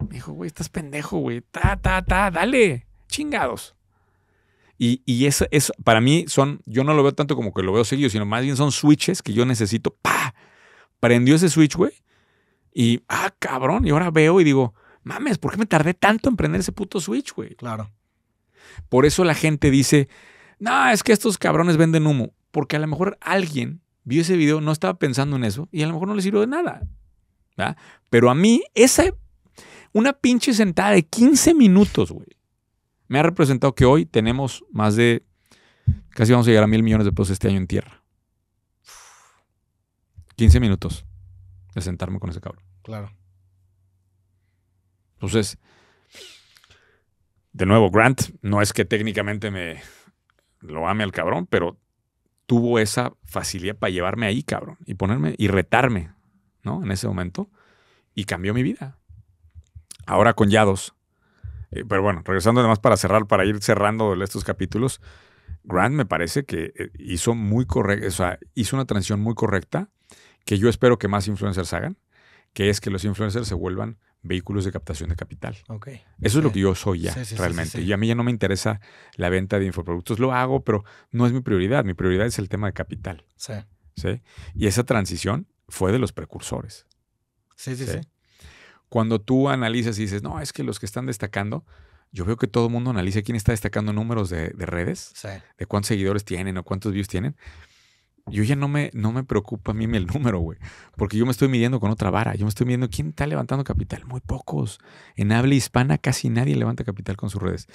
Me dijo, güey, estás pendejo, güey. Ta, ta, ta, dale. Chingados. Y, eso, es para mí son, yo no lo veo tanto como que lo veo seguido, sino más bien son switches que yo necesito. ¡Pa! Prendió ese switch, güey. Y, ah, cabrón. Y ahora veo y digo, mames, ¿por qué me tardé tanto en prender ese puto switch, güey? Claro. Por eso la gente dice, no, es que estos cabrones venden humo. Porque a lo mejor alguien vio ese video, no estaba pensando en eso y a lo mejor no le sirvió de nada. Pero a mí, esa, una pinche sentada de 15 minutos, güey, me ha representado que hoy tenemos más de, casi vamos a llegar a mil millones de pesos este año en tierra. 15 minutos de sentarme con ese cabrón. Claro. Entonces, de nuevo, Grant, no es que técnicamente me lo ame al cabrón, pero tuvo esa facilidad para llevarme ahí, cabrón, y ponerme y retarme, ¿no? En ese momento. Y cambió mi vida. Ahora con Yados. Eh, pero bueno, regresando además para cerrar, para ir cerrando estos capítulos, Grant me parece que eh, hizo muy correcto o sea, hizo una transición muy correcta que yo espero que más influencers hagan, que es que los influencers se vuelvan vehículos de captación de capital. Okay. Eso es lo que yo soy ya, realmente. Y a mí ya no me interesa la venta de infoproductos, lo hago, pero no es mi prioridad. Mi prioridad es el tema de capital. Sí. Y esa transición fue de los precursores. Sí, sí, sí. Cuando tú analizas y dices, no, es que los que están destacando, yo veo que todo el mundo analiza quién está destacando números de redes, de cuántos seguidores tienen o cuántos views tienen yo ya no me, no me preocupa a mí el número, güey, porque yo me estoy midiendo con otra vara, yo me estoy midiendo quién está levantando capital, muy pocos. En habla hispana casi nadie levanta capital con sus redes.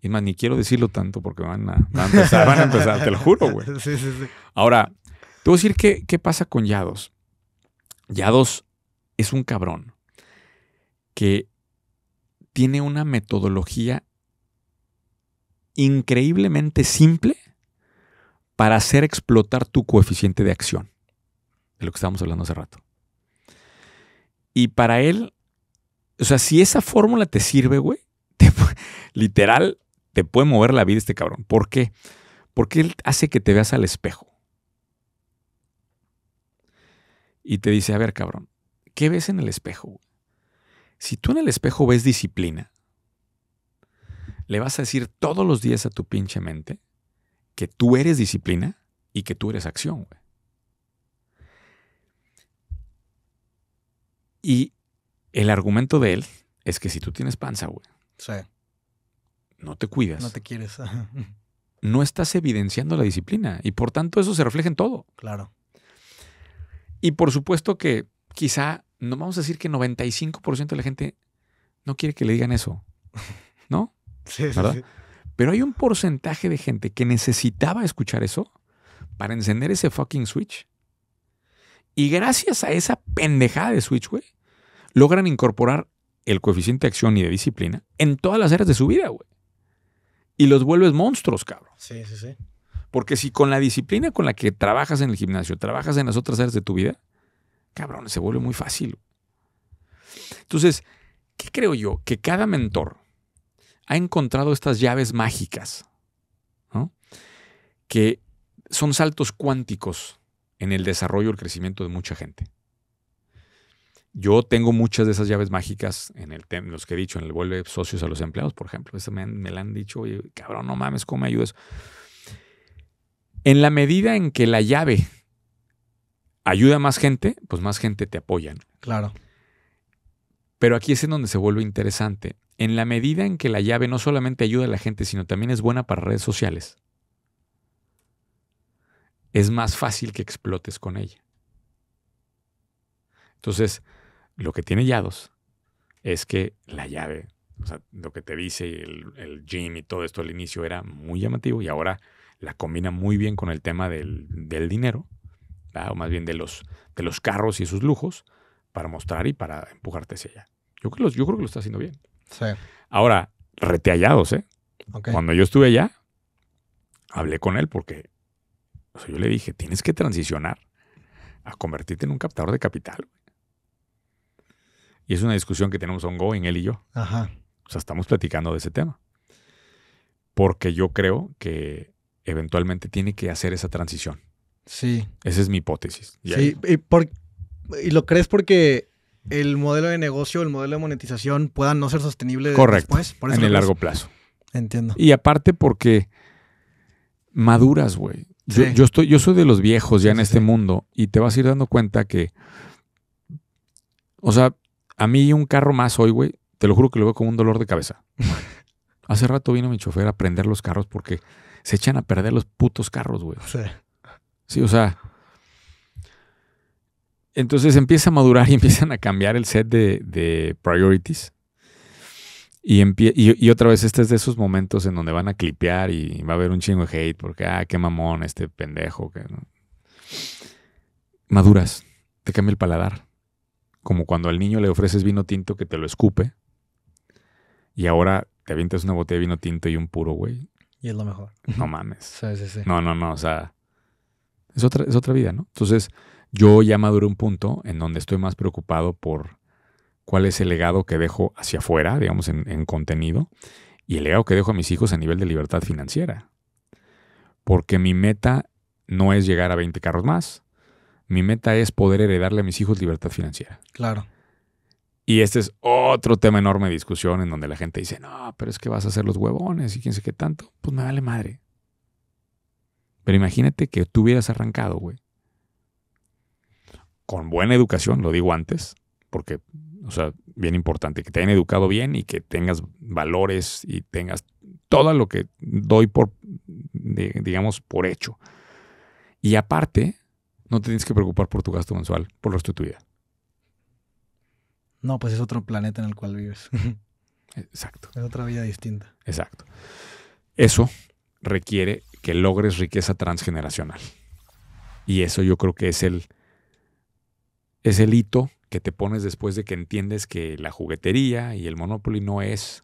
Y más, ni quiero decirlo tanto porque van a, empezar, van a empezar, te lo juro, güey. Ahora, te voy a decir que qué pasa con Yados. Yados es un cabrón que tiene una metodología increíblemente simple para hacer explotar tu coeficiente de acción, de lo que estábamos hablando hace rato. Y para él, o sea, si esa fórmula te sirve, güey, literal, te puede mover la vida este cabrón. ¿Por qué? Porque él hace que te veas al espejo. Y te dice, a ver, cabrón, ¿qué ves en el espejo? Si tú en el espejo ves disciplina, le vas a decir todos los días a tu pinche mente, que tú eres disciplina y que tú eres acción. Güey. Y el argumento de él es que si tú tienes panza, güey, sí. no te cuidas. No te quieres. no estás evidenciando la disciplina y por tanto eso se refleja en todo. Claro. Y por supuesto que quizá, no vamos a decir que 95% de la gente no quiere que le digan eso, ¿no? Sí, sí. Pero hay un porcentaje de gente que necesitaba escuchar eso para encender ese fucking switch. Y gracias a esa pendejada de switch, güey, logran incorporar el coeficiente de acción y de disciplina en todas las áreas de su vida, güey. Y los vuelves monstruos, cabrón. Sí, sí, sí. Porque si con la disciplina con la que trabajas en el gimnasio, trabajas en las otras áreas de tu vida, cabrón, se vuelve muy fácil. Entonces, ¿qué creo yo? Que cada mentor ha encontrado estas llaves mágicas, que son saltos cuánticos en el desarrollo y el crecimiento de mucha gente. Yo tengo muchas de esas llaves mágicas en el los que he dicho, en el vuelve socios a los empleados, por ejemplo. me, me han dicho, cabrón, no mames, ¿cómo me ayudas? En la medida en que la llave ayuda a más gente, pues más gente te apoya. Claro. Pero aquí es en donde se vuelve interesante en la medida en que la llave no solamente ayuda a la gente, sino también es buena para redes sociales, es más fácil que explotes con ella. Entonces, lo que tiene Yados es que la llave, o sea, lo que te dice el, el gym y todo esto al inicio era muy llamativo y ahora la combina muy bien con el tema del, dinero, o más bien de los, de los carros y sus lujos, para mostrar y para empujarte hacia allá. yo creo que lo está haciendo bien. Ahora, reteallados, ¿eh? Cuando yo estuve allá, hablé con él porque yo le dije, tienes que transicionar a convertirte en un captador de capital. Y es una discusión que tenemos en él y yo. Ajá. O sea, estamos platicando de ese tema. Porque yo creo que eventualmente tiene que hacer esa transición. Sí. Esa es mi hipótesis. sí, y, lo crees porque el modelo de negocio, el modelo de monetización puedan no ser sostenibles después. en el largo plazo. Entiendo. Y aparte porque maduras, güey. Yo, estoy, yo soy de los viejos ya en este mundo y te vas a ir dando cuenta que, o sea, a mí un carro más hoy, güey, te lo juro que lo veo como un dolor de cabeza. Hace rato vino mi chofer a prender los carros porque se echan a perder los putos carros, güey. Sí. Sí, o sea, entonces empieza a madurar y empiezan a cambiar el set de, priorities. Y, otra vez, este es de esos momentos en donde van a clipear y va a haber un chingo de hate porque, ah, qué mamón, este pendejo. Que, Maduras, te cambia el paladar. Como cuando al niño le ofreces vino tinto que te lo escupe y ahora te avientas una botella de vino tinto y un puro, güey. Y es lo mejor. No mames. No, no, no, o sea, es otra, es otra vida, ¿no? Entonces, yo ya maduré un punto en donde estoy más preocupado por cuál es el legado que dejo hacia afuera, digamos, en, contenido, y el legado que dejo a mis hijos a nivel de libertad financiera. Porque mi meta no es llegar a 20 carros más, mi meta es poder heredarle a mis hijos libertad financiera. Claro. Y este es otro tema enorme de discusión en donde la gente dice, no, pero es que vas a hacer los huevones y quién sé qué tanto. Pues me vale madre. Pero imagínate que tú hubieras arrancado, güey con buena educación, lo digo antes, porque, o sea, bien importante, que te hayan educado bien y que tengas valores y tengas todo lo que doy por, digamos, por hecho. Y aparte, no te tienes que preocupar por tu gasto mensual por lo resto de tu vida. No, pues es otro planeta en el cual vives. Exacto. Es otra vida distinta. Exacto. Eso requiere que logres riqueza transgeneracional. Y eso yo creo que es el, es el hito que te pones después de que entiendes que la juguetería y el Monopoly no es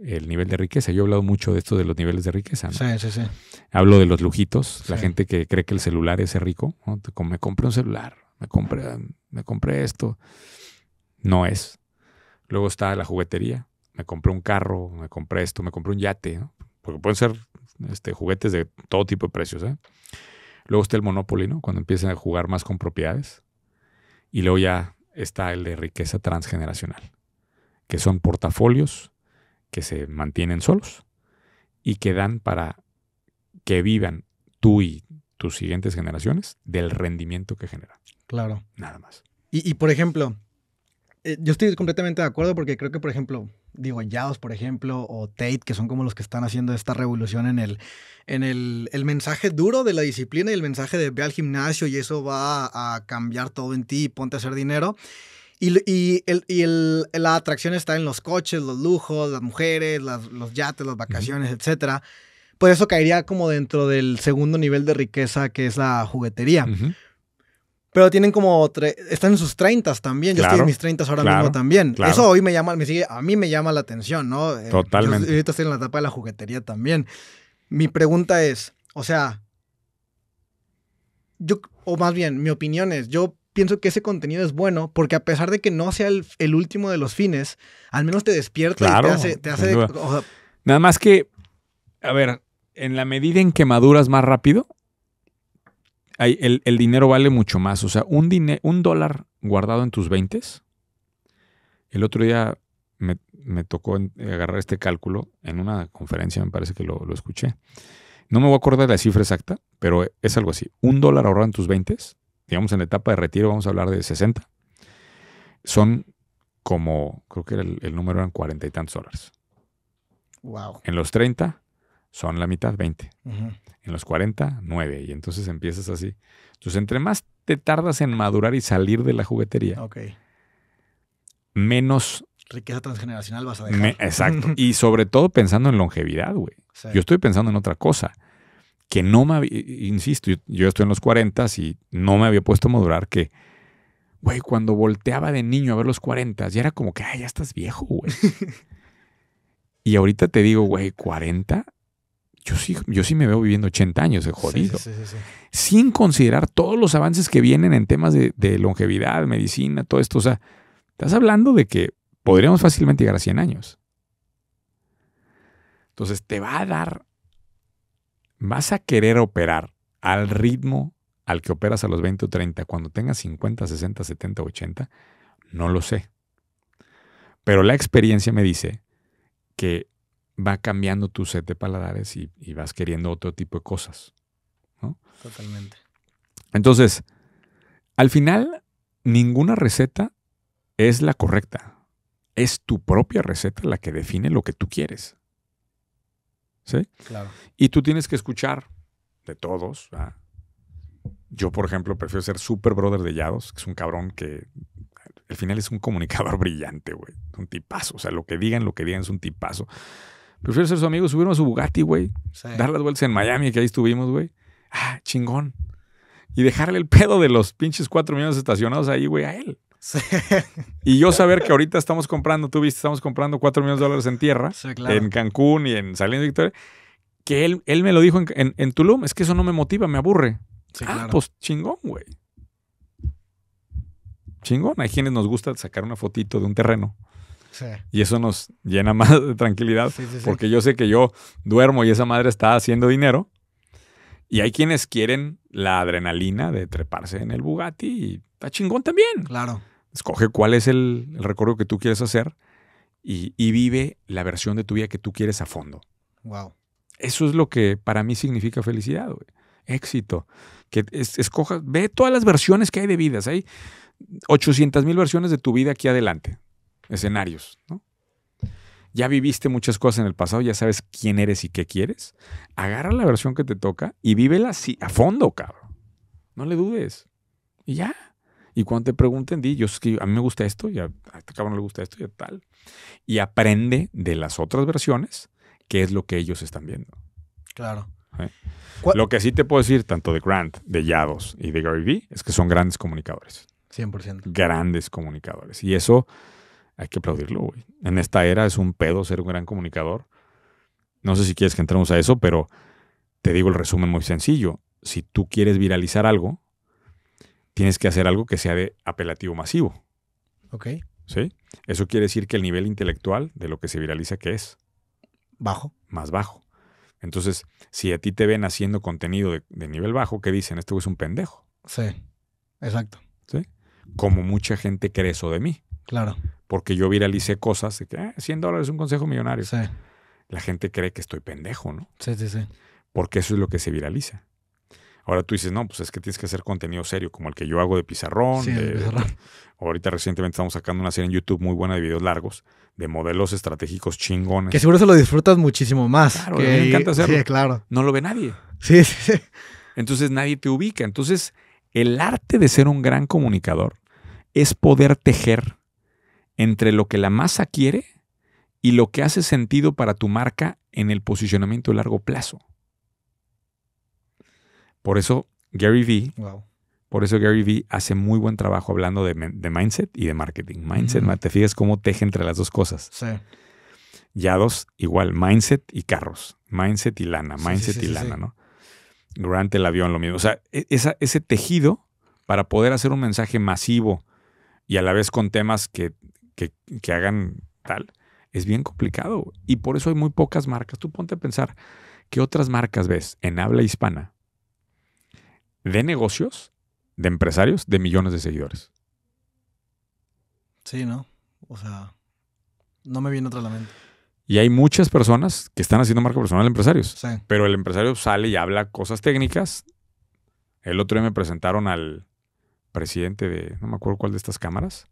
el nivel de riqueza. Yo he hablado mucho de esto de los niveles de riqueza. Sí, sí, sí. Hablo de los lujitos, la gente que cree que el celular es rico. ¿no? Me compré un celular, me compré, me compré esto. No es. Luego está la juguetería. Me compré un carro, me compré esto, me compré un yate. Porque pueden ser este, juguetes de todo tipo de precios. ¿eh? Luego está el Monopoly, ¿no? Cuando empiezan a jugar más con propiedades. Y luego ya está el de riqueza transgeneracional, que son portafolios que se mantienen solos y que dan para que vivan tú y tus siguientes generaciones del rendimiento que genera. Claro. Nada más. Y, por ejemplo, eh, yo estoy completamente de acuerdo porque creo que, por ejemplo, digo, Yaos, por ejemplo, o Tate, que son como los que están haciendo esta revolución en el, en el, el mensaje duro de la disciplina y el mensaje de ve al gimnasio y eso va a cambiar todo en ti y ponte a hacer dinero. Y, y, el, la atracción está en los coches, los lujos, las mujeres, los yates, las vacaciones, etc. Pues eso caería como dentro del segundo nivel de riqueza que es la juguetería pero tienen como están en sus treintas también. Yo estoy en mis treintas ahora mismo también. Eso hoy me llama, me sigue, a mí me llama la atención, ¿no? Eh, Totalmente. Yo ahorita estoy en la etapa de la juguetería también. Mi pregunta es, o sea, yo, o más bien, mi opinión es, yo pienso que ese contenido es bueno porque a pesar de que no sea el, último de los fines, al menos te despierta te hace... Nada más que, a ver, en la medida en que maduras más rápido, el, dinero vale mucho más. O sea, un, dólar guardado en tus 20 el otro día me, tocó agarrar este cálculo en una conferencia, me parece que lo, escuché. No me voy a acordar la cifra exacta, pero es algo así. Un dólar ahorrado en tus 20, digamos en la etapa de retiro, vamos a hablar de 60, son como, creo que era el, número eran cuarenta y tantos dólares. Wow. En los 30, son la mitad, 20. En los 40, 9. Y entonces empiezas así. Entonces, entre más te tardas en madurar y salir de la juguetería, menos... Riqueza transgeneracional vas a dejar. exacto. y sobre todo pensando en longevidad, güey. Yo estoy pensando en otra cosa. Que no me... Insisto, yo, estoy en los 40 y no me había puesto a madurar que... Güey, cuando volteaba de niño a ver los 40, ya era como que, ay, ya estás viejo, güey. y ahorita te digo, güey, 40, yo sí, yo sí me veo viviendo 80 años, de eh, jodido. Sí, sí, sí, Sin considerar todos los avances que vienen en temas de, de, longevidad, medicina, todo esto. O sea, estás hablando de que podríamos fácilmente llegar a 100 años. Entonces, te va a dar, vas a querer operar al ritmo al que operas a los 20 o 30, cuando tengas 50, 60, 70, 80, no lo sé. Pero la experiencia me dice que va cambiando tu set de paladares y, vas queriendo otro tipo de cosas. Totalmente. Entonces, al final, ninguna receta es la correcta. Es tu propia receta la que define lo que tú quieres. ¿Sí? Claro. Y tú tienes que escuchar de todos. Yo, por ejemplo, prefiero ser super brother de Yados, que es un cabrón que al final es un comunicador brillante, güey. Un tipazo. O sea, lo que digan, lo que digan es un tipazo. Prefiero ser su amigo, subirme a su Bugatti, güey. Dar las vueltas en Miami, que ahí estuvimos, güey. Ah, chingón. Y dejarle el pedo de los pinches cuatro millones estacionados ahí, güey, a él. Y yo saber que ahorita estamos comprando, tú viste, estamos comprando cuatro millones de dólares en tierra, en Cancún y en Salinas Victoria, que él, él me lo dijo en, Tulum, es que eso no me motiva, me aburre. ah, pues chingón, güey. Chingón, hay quienes nos gusta sacar una fotito de un terreno y eso nos llena más de tranquilidad porque yo sé que yo duermo y esa madre está haciendo dinero. Y hay quienes quieren la adrenalina de treparse en el Bugatti y está chingón también. Claro. Escoge cuál es el, el recorrido que tú quieres hacer y, vive la versión de tu vida que tú quieres a fondo. Wow. Eso es lo que para mí significa felicidad, éxito. Que ve todas las versiones que hay de vidas. Hay 800 mil versiones de tu vida aquí adelante escenarios, ¿no? Ya viviste muchas cosas en el pasado, ya sabes quién eres y qué quieres. Agarra la versión que te toca y vívela así, a fondo, cabrón. No le dudes. Y ya. Y cuando te pregunten, di, yo que a mí me gusta esto, y a, este cabrón le gusta esto, y tal. Y aprende de las otras versiones qué es lo que ellos están viendo. Claro. ¿Eh? Lo que sí te puedo decir, tanto de Grant, de Yados y de Gary Vee, es que son grandes comunicadores. 100%. Grandes comunicadores. Y eso hay que aplaudirlo, güey. En esta era es un pedo ser un gran comunicador. No sé si quieres que entremos a eso, pero te digo el resumen muy sencillo. Si tú quieres viralizar algo, tienes que hacer algo que sea de apelativo masivo. Ok. ¿Sí? Eso quiere decir que el nivel intelectual de lo que se viraliza, ¿qué es? Bajo. Más bajo. Entonces, si a ti te ven haciendo contenido de, nivel bajo, ¿qué dicen? Este güey es un pendejo. Sí, exacto. ¿Sí? Como mucha gente cree eso de mí. Claro porque yo viralicé cosas de que 100 ah, dólares es un consejo millonario. La gente cree que estoy pendejo, ¿no? Sí, sí, sí. Porque eso es lo que se viraliza. Ahora tú dices, no, pues es que tienes que hacer contenido serio, como el que yo hago de pizarrón. de, ahorita recientemente estamos sacando una serie en YouTube muy buena de videos largos, de modelos estratégicos chingones. Que seguro se lo disfrutas muchísimo más. Claro, me encanta hacerlo. Sí, claro. No lo ve nadie. Sí, sí, sí. Entonces nadie te ubica. Entonces, el arte de ser un gran comunicador es poder tejer entre lo que la masa quiere y lo que hace sentido para tu marca en el posicionamiento a largo plazo. Por eso Gary Vee, por eso Gary Vee hace muy buen trabajo hablando de, mindset y de marketing. Mindset, te fijas cómo teje entre las dos cosas. Sí. Yados, igual, mindset y carros, mindset y lana, mindset y lana, ¿no? Grant el avión, lo mismo. O sea, e-, ese tejido para poder hacer un mensaje masivo y a la vez con temas que, que, hagan tal, es bien complicado. Y por eso hay muy pocas marcas. Tú ponte a pensar, ¿qué otras marcas ves en habla hispana de negocios, de empresarios, de millones de seguidores? Sí, ¿no? O sea, no me viene otra la mente. Y hay muchas personas que están haciendo marca personal de empresarios. Sí. Pero el empresario sale y habla cosas técnicas. El otro día me presentaron al presidente de, no me acuerdo cuál de estas cámaras,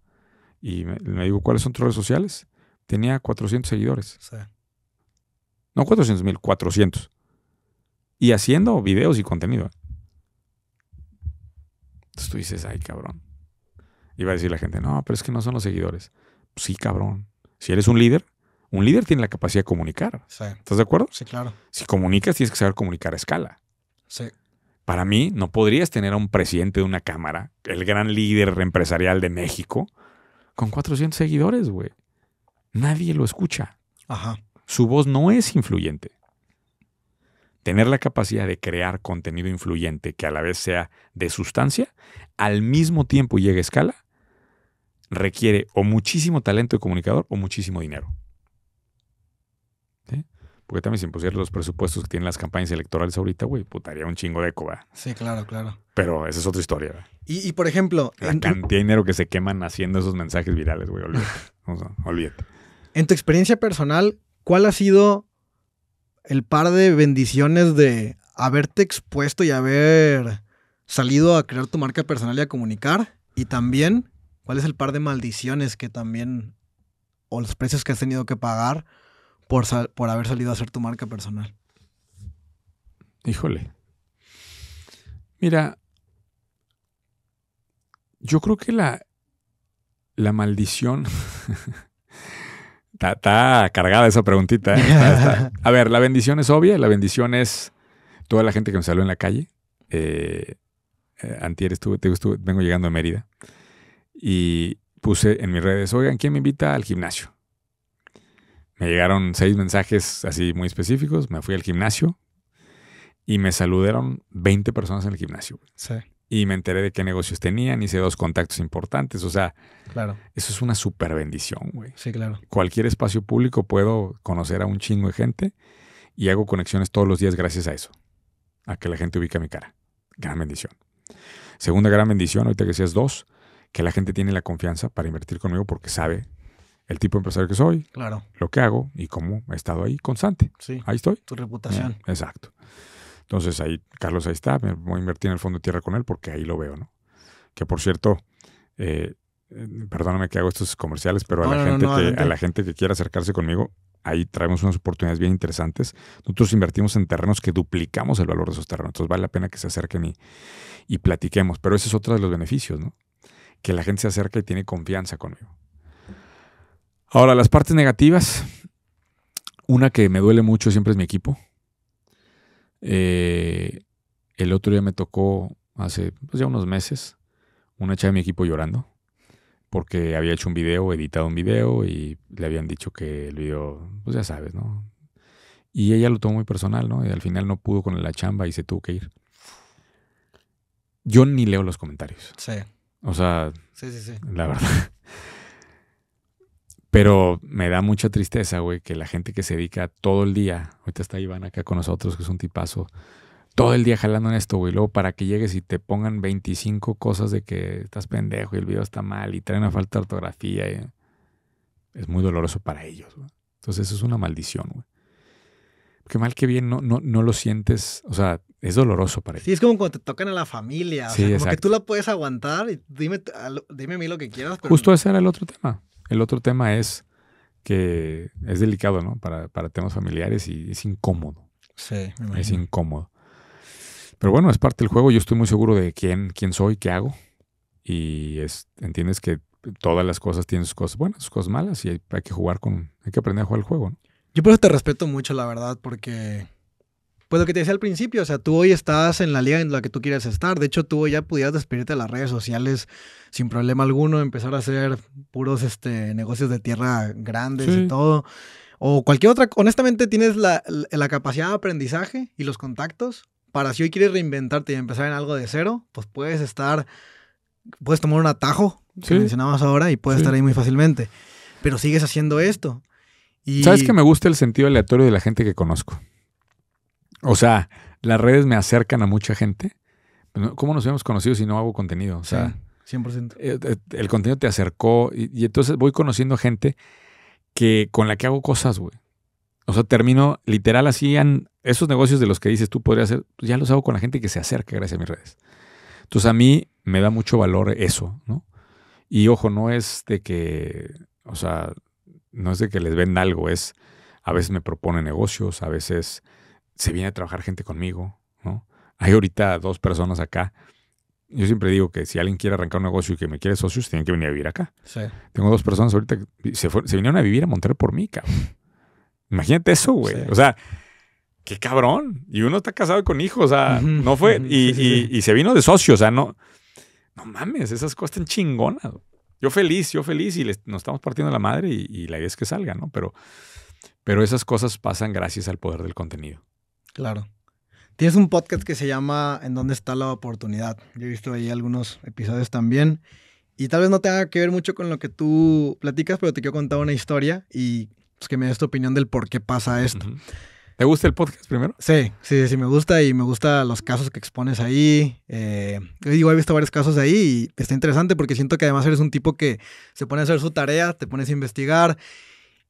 y me, digo, ¿cuáles son tus redes sociales? Tenía 400 seguidores. Sí. No 400 mil, 400. Y haciendo videos y contenido. Entonces tú dices, ay, cabrón. Y va a decir la gente, no, pero es que no son los seguidores. Pues sí, cabrón. Si eres un líder, un líder tiene la capacidad de comunicar. Sí. ¿Estás de acuerdo? Sí, claro. Si comunicas, tienes que saber comunicar a escala. Sí. Para mí, no podrías tener a un presidente de una cámara, el gran líder empresarial de México, con 400 seguidores, güey. Nadie lo escucha. Ajá. Su voz no es influyente. Tener la capacidad de crear contenido influyente que a la vez sea de sustancia, al mismo tiempo llegue a escala, requiere o muchísimo talento de comunicador o muchísimo dinero. Porque también si impusieron los presupuestos que tienen las campañas electorales ahorita, güey, putaría un chingo de coba. Sí, claro, claro. Pero esa es otra historia. Y, y, por ejemplo... La cantidad de dinero que se queman haciendo esos mensajes virales, güey, olvídate. olvídate. En tu experiencia personal, ¿cuál ha sido el par de bendiciones de haberte expuesto y haber salido a crear tu marca personal y a comunicar? Y también, ¿cuál es el par de maldiciones que también, o los precios que has tenido que pagar por, haber salido a hacer tu marca personal? Híjole. Mira, yo creo que la, la maldición... está, cargada esa preguntita. ¿eh? A ver, la bendición es obvia, la bendición es toda la gente que me salió en la calle. Eh, eh antier estuve, te, vengo llegando a Mérida y puse en mis redes, oigan, ¿quién me invita al gimnasio? Me llegaron seis mensajes así muy específicos. Me fui al gimnasio y me saludaron 20 personas en el gimnasio. Sí. Y me enteré de qué negocios tenían, hice dos contactos importantes. O sea, claro. eso es una super bendición, güey. Sí, claro. Cualquier espacio público puedo conocer a un chingo de gente y hago conexiones todos los días gracias a eso. A que la gente ubica mi cara. Gran bendición. Segunda gran bendición, ahorita que decías dos, que la gente tiene la confianza para invertir conmigo porque sabe el tipo de empresario que soy, claro. lo que hago y cómo he estado ahí constante. Sí, ahí estoy. Tu reputación. Eh, exacto. Entonces ahí, Carlos ahí está, me voy a invertir en el fondo de tierra con él porque ahí lo veo, ¿no? Que por cierto, eh, perdóname que hago estos comerciales, pero a, la gente que, a la gente que quiera acercarse conmigo, ahí traemos unas oportunidades bien interesantes. Nosotros invertimos en terrenos que duplicamos el valor de esos terrenos, entonces vale la pena que se acerquen y, y platiquemos. Pero ese es otro de los beneficios, ¿no? Que la gente se acerca y tiene confianza conmigo. Ahora, las partes negativas. Una que me duele mucho siempre es mi equipo. Eh, el otro día me tocó, hace pues, ya unos meses, una chica de mi equipo llorando porque había hecho un video, editado un video y le habían dicho que el video, pues ya sabes, ¿no? Y ella lo tomó muy personal, ¿no? Y al final no pudo con la chamba y se tuvo que ir. Yo ni leo los comentarios. Sí. O sea, sí, sí. la verdad. Pero me da mucha tristeza, güey, que la gente que se dedica todo el día, ahorita está Iván acá con nosotros, que es un tipazo, todo el día jalando en esto, güey. Luego para que llegues y te pongan 25 cosas de que estás pendejo y el video está mal y traen una falta de ortografía. Eh, es muy doloroso para ellos, güey. Entonces eso es una maldición, güey. Que mal que bien no, no, no lo sientes, o sea, es doloroso para ellos. Sí, es como cuando te tocan a la familia, o sea, como que tú la puedes aguantar y dime, dime a mí lo que quieras. Justo ese era el otro tema. El otro tema es que es delicado, ¿no? Para, para temas familiares y es incómodo. Sí, es incómodo. Pero bueno, es parte del juego. Yo estoy muy seguro de quién, quién soy, qué hago. Y es, entiendes que todas las cosas tienen sus cosas buenas, sus cosas malas y hay, que jugar con, hay que aprender a jugar el juego. ¿no? Yo por eso te respeto mucho, la verdad, porque pues lo que te decía al principio, o sea, tú hoy estás en la liga en la que tú quieres estar. De hecho, tú hoy ya pudieras despedirte de las redes sociales sin problema alguno, empezar a hacer puros este, negocios de tierra grandes y todo. O cualquier otra. Honestamente, tienes la, capacidad de aprendizaje y los contactos para si hoy quieres reinventarte y empezar en algo de cero, pues puedes estar. Puedes tomar un atajo, que mencionabas ahora, y puedes estar ahí muy fácilmente. Pero sigues haciendo esto. Y... ¿Sabes que me gusta el sentido aleatorio de la gente que conozco? O sea, las redes me acercan a mucha gente. Pues, ¿Cómo nos hemos conocido si no hago contenido? O sea, 100%. Eh, eh, el, contenido te acercó y, entonces voy conociendo gente que con la que hago cosas, güey. O sea, termino literal así esos negocios de los que dices tú podrías hacer, pues, ya los hago con la gente que se acerca gracias a mis redes. Entonces a mí me da mucho valor eso, ¿no? Y ojo, no es de que, o sea, no es de que les venda algo, es a veces me propone negocios, a veces se viene a trabajar gente conmigo, ¿no? Hay ahorita dos personas acá. Yo siempre digo que si alguien quiere arrancar un negocio y que me quiere socios, tienen que venir a vivir acá. Tengo dos personas ahorita que se, vinieron a vivir a montar por mí, cabrón. Imagínate eso, güey. O sea, qué cabrón. Y uno está casado con hijos, o sea, no fue. y, se vino de socio, o sea, no. No mames, esas cosas están chingonas. Yo feliz, yo feliz y les, nos estamos partiendo la madre y, y, la idea es que salga, ¿no? Pero, pero esas cosas pasan gracias al poder del contenido. Claro. Tienes un podcast que se llama ¿En dónde está la oportunidad? Yo he visto ahí algunos episodios también. Y tal vez no tenga que ver mucho con lo que tú platicas, pero te quiero contar una historia y pues, que me des tu opinión del por qué pasa esto. ¿Te gusta el podcast primero? Sí, sí, sí, me gusta y me gusta los casos que expones ahí. Yo eh, digo, he visto varios casos ahí y está interesante porque siento que además eres un tipo que se pone a hacer su tarea, te pones a investigar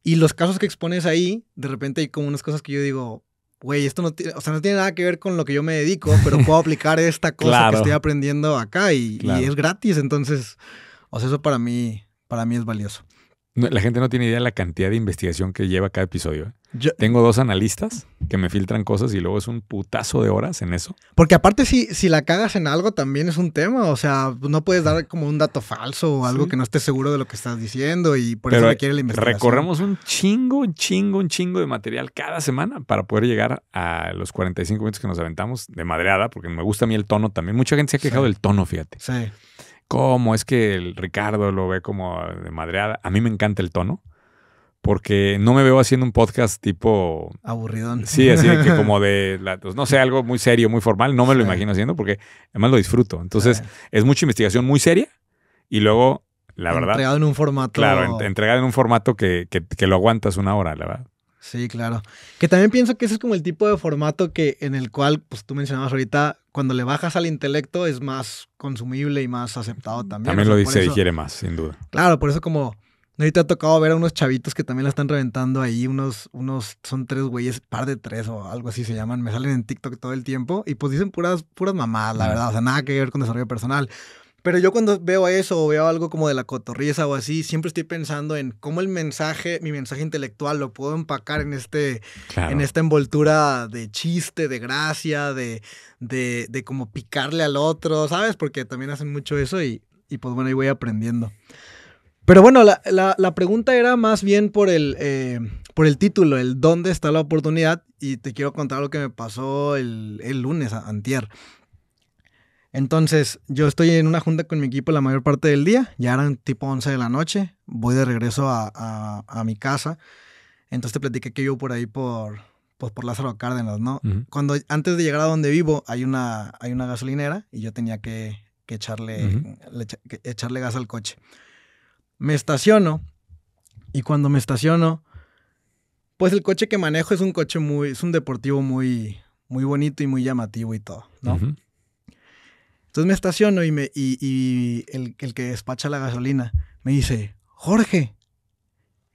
y los casos que expones ahí, de repente hay como unas cosas que yo digo, güey, esto no, o sea, no tiene nada que ver con lo que yo me dedico, pero puedo aplicar esta cosa que estoy aprendiendo acá y, y, es gratis. Entonces, o sea, eso para mí, para mí es valioso la gente no tiene idea de la cantidad de investigación que lleva cada episodio. ¿eh? Yo, Tengo dos analistas que me filtran cosas y luego es un putazo de horas en eso. Porque aparte si, si la cagas en algo también es un tema, o sea, no puedes dar como un dato falso o algo que no estés seguro de lo que estás diciendo y por eso requiere la investigación. Recorremos un chingo, un chingo, un chingo de material cada semana para poder llegar a los 45 minutos que nos aventamos de madreada, porque me gusta a mí el tono también. Mucha gente se ha quejado del tono, fíjate. Sí. ¿cómo es que el Ricardo lo ve como de madreada? A mí me encanta el tono. Porque no me veo haciendo un podcast tipo. Aburridón. Sí, así que como de. Pues, no sé, algo muy serio, muy formal. No me lo imagino haciendo porque además lo disfruto. Entonces, es mucha investigación muy seria y luego, la verdad. Entregado en un formato. Claro, entregado en un formato que, lo aguantas una hora, la verdad. Sí, claro. Que también pienso que ese es como el tipo de formato que en el cual, pues tú mencionabas ahorita, cuando le bajas al intelecto es más consumible y más aceptado también. También lo dice, y digiere más, sin duda. Claro, por eso como ahorita ha tocado ver a unos chavitos que también la están reventando ahí, unos, unos, son tres güeyes, par de tres o algo así se llaman, me salen en TikTok todo el tiempo y pues dicen puras, puras mamadas, la verdad, o sea, nada que ver con desarrollo personal. Pero yo cuando veo eso o veo algo como de la cotorriza o así, siempre estoy pensando en cómo el mensaje, mi mensaje intelectual, lo puedo empacar en, este, en esta envoltura de chiste, de gracia, de, de, de como picarle al otro, ¿sabes? Porque también hacen mucho eso y, pues bueno, ahí voy aprendiendo. Pero bueno, la, pregunta era más bien por el, eh, por el título, el dónde está la oportunidad. Y te quiero contar lo que me pasó el, el lunes, antier. Entonces, yo estoy en una junta con mi equipo la mayor parte del día, ya eran tipo 11 de la noche, voy de regreso a, mi casa. Entonces te platiqué que yo por ahí por, pues, por Lázaro Cárdenas, ¿no? Cuando antes de llegar a donde vivo hay una, hay una gasolinera y yo tenía que, echarle, echarle gas al coche. Me estaciono y cuando me estaciono, pues el coche que manejo es un coche muy, es un deportivo muy, muy bonito y muy llamativo y todo, ¿no? Entonces me estaciono y, me, y, y el, que despacha la gasolina me dice, Jorge.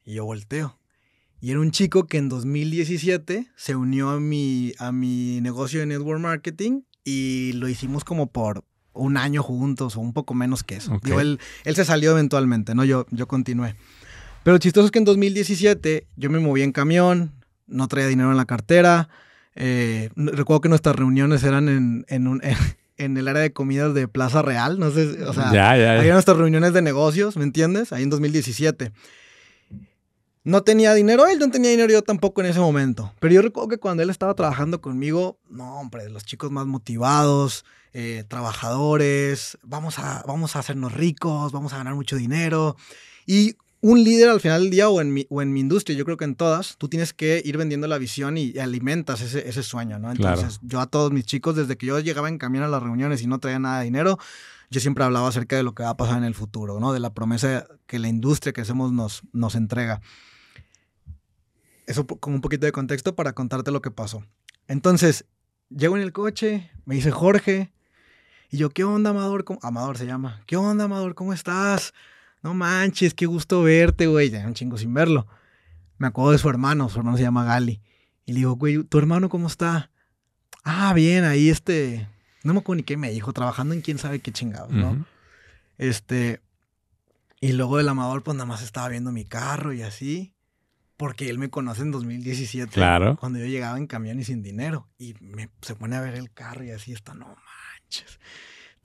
Y yo volteo. Y era un chico que en 2017 se unió a mi, a mi negocio de network marketing y lo hicimos como por un año juntos o un poco menos que eso. él, se salió eventualmente, ¿no? Yo, yo continué. Pero chistoso es que en 2017 yo me moví en camión, no traía dinero en la cartera. Eh, recuerdo que nuestras reuniones eran en, un... En, en el área de comidas de Plaza Real, no sé, o sea, ahí nuestras reuniones de negocios, ¿me entiendes? Ahí en 2017. No tenía dinero él, no tenía dinero yo tampoco en ese momento. Pero yo recuerdo que cuando él estaba trabajando conmigo, no, hombre, los chicos más motivados, eh, trabajadores, vamos a, vamos a hacernos ricos, vamos a ganar mucho dinero. Y un líder al final del día o en, mi, o en mi industria, yo creo que en todas, tú tienes que ir vendiendo la visión y, alimentas ese, sueño, ¿no? Entonces, yo a todos mis chicos, desde que yo llegaba en camión a las reuniones y no traía nada de dinero, yo siempre hablaba acerca de lo que va a pasar en el futuro, ¿no? De la promesa que la industria que hacemos nos, nos entrega. Eso con un poquito de contexto para contarte lo que pasó. Entonces, llego en el coche, me dice Jorge, y yo, ¿qué onda, Amador? Amador se llama. ¿Qué onda, Amador? ¿Cómo estás? no manches, qué gusto verte, güey. Ya un chingo sin verlo. Me acuerdo de su hermano, su hermano se llama Gali. Y le digo, güey, ¿tu hermano cómo está? Ah, bien, ahí este. No me comuniqué, me dijo, trabajando en quién sabe qué chingados, ¿no? Este. Y luego el amador, pues nada más estaba viendo mi carro y así. Porque él me conoce en 2017. Claro. Cuando yo llegaba en camión y sin dinero. Y me, se pone a ver el carro y así está, no manches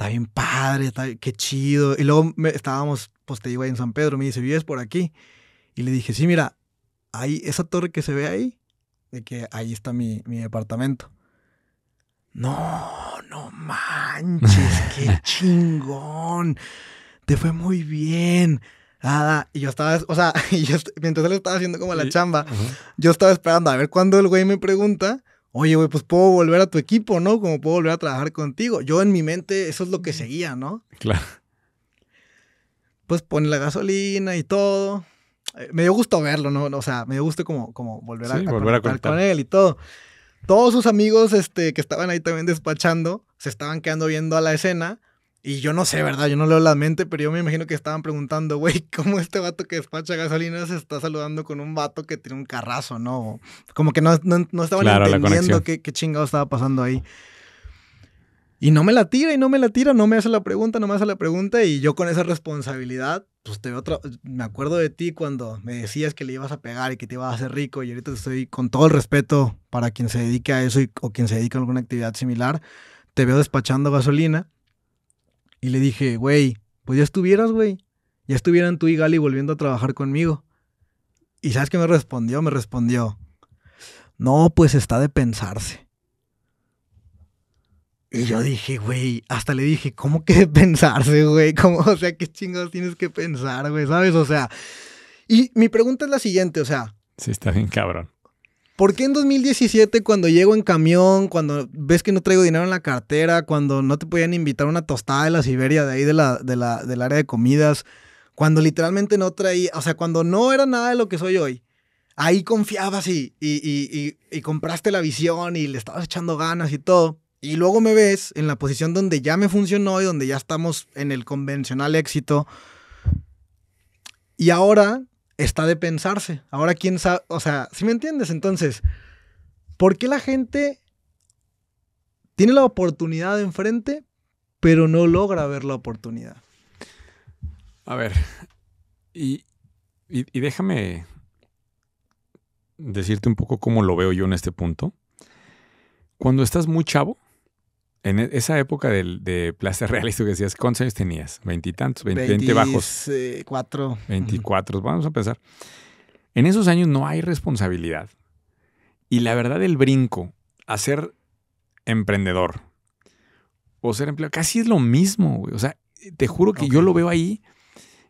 está bien padre, está, qué chido. Y luego estábamos, pues te digo, ahí en San Pedro, me dice, ¿vives por aquí? Y le dije, sí, mira, ahí, esa torre que se ve ahí, de que ahí está mi, mi departamento. No, no manches, qué chingón. Te fue muy bien. Nada, ah, y yo estaba, o sea, mientras él estaba haciendo como la chamba, yo estaba esperando a ver cuándo el güey me pregunta oye, güey, pues puedo volver a tu equipo, ¿no? Como puedo volver a trabajar contigo. Yo en mi mente eso es lo que seguía, ¿no? Claro. Pues pone la gasolina y todo. Eh, me dio gusto verlo, ¿no? O sea, me dio gusto como, como volver, a, contar con él y todo. Todos sus amigos este, que estaban ahí también despachando se estaban quedando viendo a la escena y yo no sé, ¿verdad? Yo no leo la mente, pero yo me imagino que estaban preguntando, güey, ¿cómo este vato que despacha gasolina se está saludando con un vato que tiene un carrazo, no? Como que no, no, estaban entendiendo qué, qué chingado estaba pasando ahí. Y no me la tira, y no me la tira, no me hace la pregunta, no me hace la pregunta, y yo con esa responsabilidad, pues te veo otra... Me acuerdo de ti cuando me decías que le ibas a pegar y que te ibas a hacer rico, y ahorita estoy con todo el respeto para quien se dedique a eso o quien se dedica a alguna actividad similar, te veo despachando gasolina y le dije, güey, pues ya estuvieras, güey. Ya estuvieran tú y Gali volviendo a trabajar conmigo. Y sabes qué me respondió, me respondió. No, pues está de pensarse. Y yo dije, güey, hasta le dije, ¿cómo que de pensarse, güey? ¿Cómo, o sea, qué chingados tienes que pensar, güey? ¿Sabes? O sea, y mi pregunta es la siguiente, o sea. Sí, está bien cabrón. ¿Por qué en 2017 cuando llego en camión, cuando ves que no traigo dinero en la cartera, cuando no te podían invitar una tostada de la Siberia de ahí de la, del área de comidas, cuando literalmente no traía, o sea, cuando no era nada de lo que soy hoy, ahí confiabas y, y, y compraste la visión y le estabas echando ganas y todo? Y luego me ves en la posición donde ya me funcionó y donde ya estamos en el convencional éxito. Y ahora está de pensarse. Ahora quién sabe, o sea, si me entiendes? Entonces, ¿por qué la gente tiene la oportunidad enfrente, pero no logra ver la oportunidad? A ver, y déjame decirte un poco cómo lo veo yo en este punto. Cuando estás muy chavo, en e, esa época de, de Plaza Real, tú que decías, ¿cuántos años tenías? Veintitantos, veinte bajos. Veinticuatro. Veinticuatro, vamos a pensar. En esos años no hay responsabilidad. Y la verdad, el brinco a ser emprendedor o ser empleado casi es lo mismo, O sea, te juro que yo lo veo ahí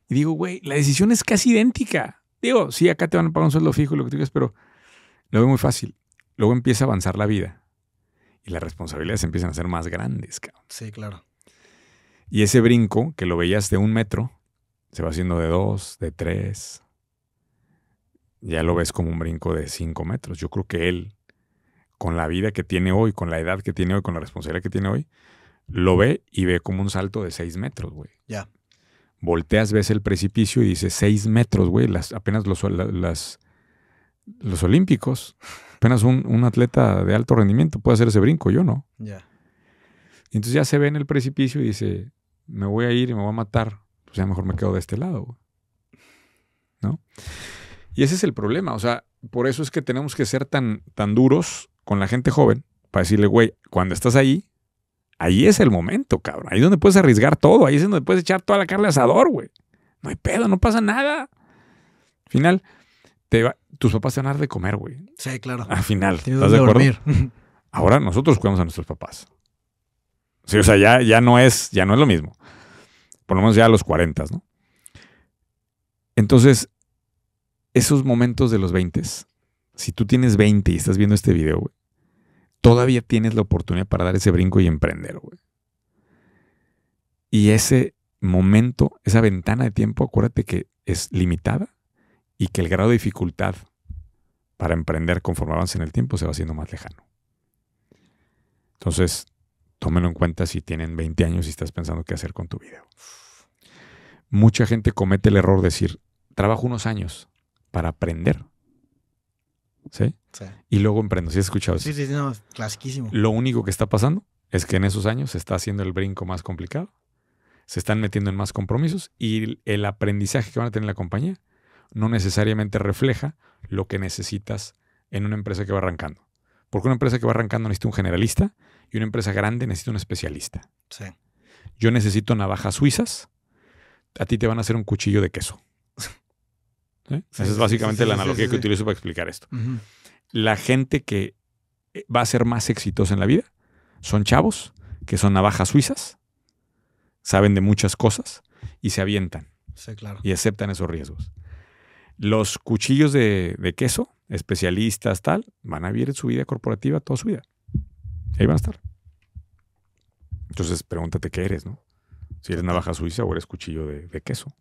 y digo, güey, la decisión es casi idéntica. Digo, sí, acá te van a pagar un sueldo fijo y lo que tú quieras, pero lo veo muy fácil. Luego empieza a avanzar la vida y las responsabilidades empiezan a ser más grandes. Cabrón. Sí, claro. Y ese brinco que lo veías de un metro, se va haciendo de dos, de tres. Ya lo ves como un brinco de cinco metros. Yo creo que él, con la vida que tiene hoy, con la edad que tiene hoy, con la responsabilidad que tiene hoy, lo ve y ve como un salto de seis metros, güey. Ya. Volteas, ves el precipicio y dices seis metros, güey. Las, apenas los, los olímpicos. Apenas un, un, atleta de alto rendimiento puede hacer ese brinco, yo no. Ya. entonces ya se ve en el precipicio y dice, me voy a ir y me voy a matar. Pues ya mejor me quedo de este lado. ¿No? Y ese es el problema. O sea, por eso es que tenemos que ser tan, tan duros con la gente joven para decirle, güey, cuando estás ahí, ahí es el momento, cabrón. Ahí es donde puedes arriesgar todo. Ahí es donde puedes echar toda la carne al asador, güey. No hay pedo, no pasa nada. final, tus papás te van a dar de comer, güey. Sí, claro. Al final. ¿Estás de acuerdo? Ahora nosotros cuidamos a nuestros papás. Sí, o sea, ya, ya, no es, ya no es lo mismo. Por lo menos ya a los 40, ¿no? Entonces, esos momentos de los 20, si tú tienes 20 y estás viendo este video, güey, todavía tienes la oportunidad para dar ese brinco y emprender, güey. Y ese momento, esa ventana de tiempo, acuérdate que es limitada y que el grado de dificultad para emprender conforme avance en el tiempo se va haciendo más lejano. Entonces, tómenlo en cuenta si tienen 20 años y estás pensando qué hacer con tu video Mucha gente comete el error de decir, trabajo unos años para aprender. ¿Sí? Y luego emprendo. ¿Sí has escuchado eso? Sí, sí, clasiquísimo. Lo único que está pasando es que en esos años se está haciendo el brinco más complicado, se están metiendo en más compromisos y el aprendizaje que van a tener la compañía no necesariamente refleja lo que necesitas en una empresa que va arrancando. Porque una empresa que va arrancando necesita un generalista y una empresa grande necesita un especialista. Yo necesito navajas suizas, a ti te van a hacer un cuchillo de queso. Esa es básicamente la analogía que utilizo para explicar esto. La gente que eh, va a ser más exitosa en la vida son chavos que son navajas suizas, saben de muchas cosas y se avientan. Y aceptan esos riesgos. Los cuchillos de, queso, especialistas, tal, van a vivir en su vida corporativa toda su vida. Ahí van a estar. Entonces pregúntate qué eres, ¿no? Si eres navaja suiza o eres cuchillo de, queso.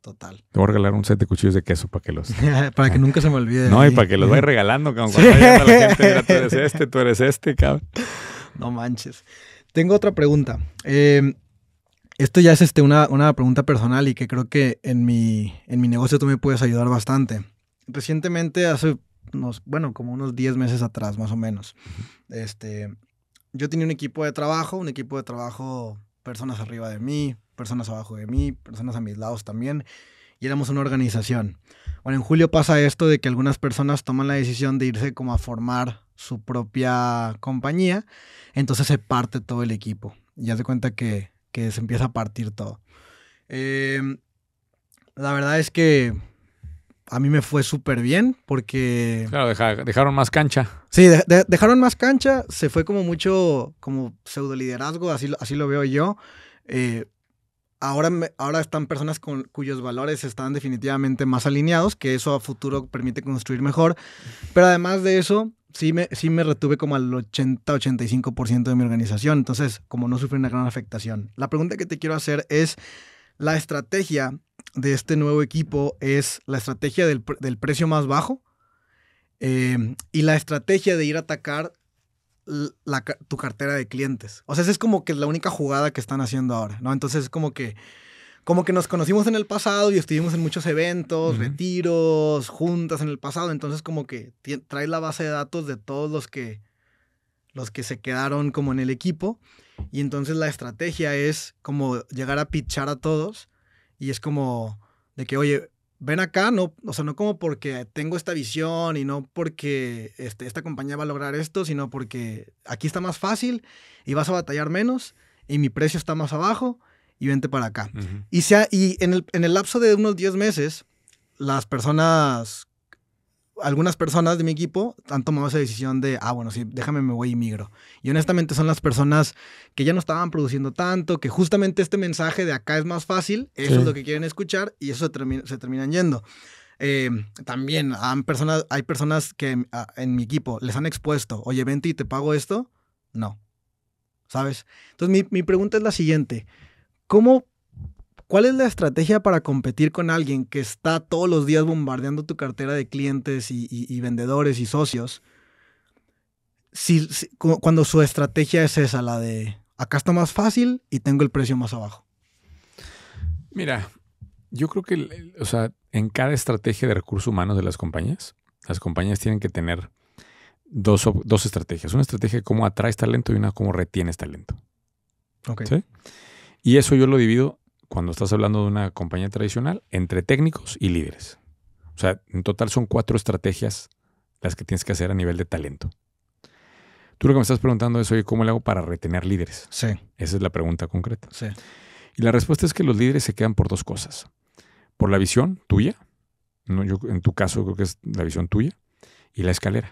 Total. Te voy a regalar un set de cuchillos de queso para que los. para que nunca se me olvide. No, y para que los vayas regalando, cabrón. Cuando la gente, tú eres este, tú eres este, cabrón. No manches. Tengo otra pregunta. Eh, esto ya es este, una, pregunta personal y que creo que en mi, en mi negocio tú me puedes ayudar bastante. Recientemente, hace unos, bueno, como unos 10 meses atrás, más o menos, este, yo tenía un equipo de trabajo, un equipo de trabajo, personas arriba de mí, personas abajo de mí, personas a mis lados también, y éramos una organización. Bueno, en julio pasa esto de que algunas personas toman la decisión de irse como a formar su propia compañía, entonces se parte todo el equipo. Y se de cuenta que que se empieza a partir todo. Em, la verdad es que a mí me fue súper bien porque... Claro, dejaron más cancha. Sí, dejaron más cancha, se fue como mucho, como pseudo liderazgo, así, así lo veo yo. Eh, ahora, ahora están personas con, cuyos valores están definitivamente más alineados, que eso a futuro permite construir mejor. Pero además de eso, sí me, retuve como al 80-85% de mi organización, entonces como no sufrí una gran afectación. La pregunta que te quiero hacer es, ¿la estrategia de este nuevo equipo es la estrategia del, precio más bajo? Eh, y la estrategia de ir a atacar tu cartera de clientes. O sea, esa es como que la única jugada que están haciendo ahora, ¿no? Entonces es como que como que nos conocimos en el pasado y estuvimos en muchos eventos, retiros, juntas en el pasado, entonces como que traes la base de datos de todos los que los que se quedaron como en el equipo y entonces la estrategia es como llegar a pitchar a todos y es como de que oye, ven acá, no, o sea, no como porque tengo esta visión y no porque este, esta compañía va a lograr esto, sino porque aquí está más fácil y vas a batallar menos y mi precio está más abajo y vente para acá. Y, sea, y en, el, lapso de unos 10 meses, las personas, algunas personas de mi equipo han tomado esa decisión de, ah, bueno, sí, déjame, me voy y migro. Y honestamente son las personas que ya no estaban produciendo tanto, que justamente este mensaje de acá es más fácil, eso es lo que quieren escuchar y eso se, termina, terminan yendo. Eh, también han personas, hay personas que en mi equipo les han expuesto, oye, vente y te pago esto. No. ¿Sabes? Entonces mi, mi pregunta es la siguiente. ¿Cómo, ¿Cuál es la estrategia para competir con alguien que está todos los días bombardeando tu cartera de clientes y, vendedores y socios? Si, cuando su estrategia es esa, la de acá está más fácil y tengo el precio más abajo. Mira, yo creo que, o sea, en cada estrategia de recursos humanos de las compañías, las compañías tienen que tener dos, dos estrategias. Una estrategia de cómo atraes talento y una cómo retienes talento. Ok. ¿Sí? Y eso yo lo divido cuando estás hablando de una compañía tradicional entre técnicos y líderes. O sea, en total son cuatro estrategias las que tienes que hacer a nivel de talento. Tú lo que me estás preguntando es, oye, ¿cómo le hago para retener líderes? Sí. Esa es la pregunta concreta. Sí. Y la respuesta es que los líderes se quedan por dos cosas. Por la visión tuya, no, yo, en tu caso creo que es la visión tuya, y la escalera.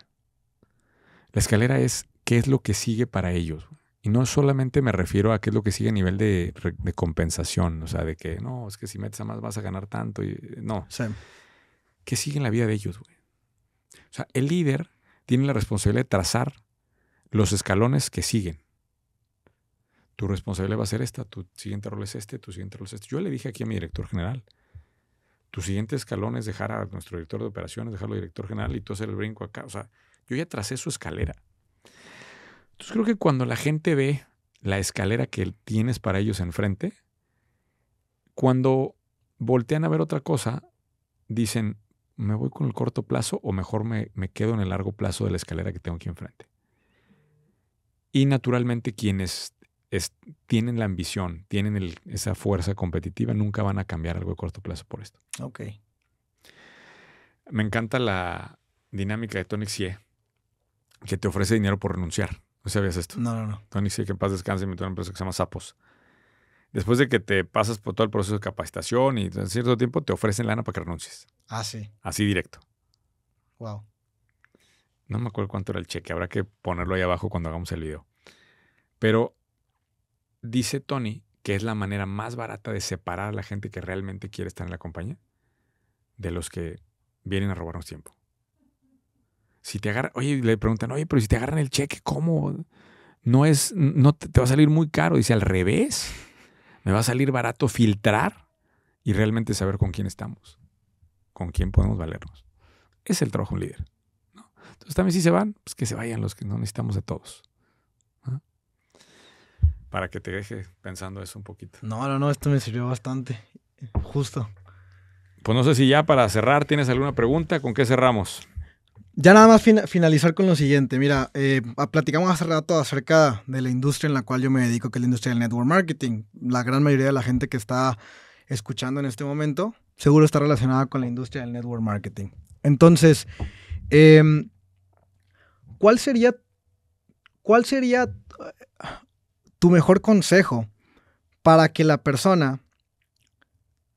La escalera es qué es lo que sigue para ellos. Y no solamente me refiero a qué es lo que sigue a nivel de, compensación, o sea, de que no, es que si metes a más vas a ganar tanto. Y, eh, no. Sí. ¿Qué sigue en la vida de ellos, güey? O sea, el líder tiene la responsabilidad de trazar los escalones que siguen. Tu responsabilidad va a ser esta, tu siguiente rol es este, tu siguiente rol es este. Yo le dije aquí a mi director general, tu siguiente escalón es dejar a nuestro director de operaciones, dejarlo director general y tú hacer el brinco acá. O sea, yo ya tracé su escalera. Entonces creo que cuando la gente ve la escalera que tienes para ellos enfrente, cuando voltean a ver otra cosa, dicen, ¿me voy con el corto plazo o mejor me, quedo en el largo plazo de la escalera que tengo aquí enfrente? Y naturalmente quienes tienen la ambición, tienen esa fuerza competitiva, nunca van a cambiar algo de corto plazo por esto. Ok. Me encanta la dinámica de Tony Xie, que te ofrece dinero por renunciar. No sabías esto. No, no, no. Tony dice que en paz descanse, me una empresa que se llama Sapos. Después de que te pasas por todo el proceso de capacitación y en cierto tiempo te ofrecen lana para que renuncies. Ah, sí. Así directo. Wow. No me acuerdo cuánto era el cheque, habrá que ponerlo ahí abajo cuando hagamos el video. Pero dice Tony que es la manera más barata de separar a la gente que realmente quiere estar en la compañía de los que vienen a robarnos tiempo. Si te agarran, oye, le preguntan, oye, pero si te agarran el cheque, ¿cómo? No es, no te, va a salir muy caro. Dice, al revés, me va a salir barato filtrar y realmente saber con quién estamos, con quién podemos valernos. Es el trabajo un líder. Entonces también si se van, pues que se vayan los que no necesitamos de todos. Para que te deje pensando eso un poquito. No, no, no, esto me sirvió bastante. Justo. Pues no sé si ya para cerrar tienes alguna pregunta, ¿con qué cerramos? Ya nada más finalizar con lo siguiente. Mira, eh, platicamos hace rato acerca de la industria en la cual yo me dedico, que es la industria del network marketing. La gran mayoría de la gente que está escuchando en este momento seguro está relacionada con la industria del network marketing. Entonces, em, ¿cuál sería, cuál sería eh, tu mejor consejo para que la persona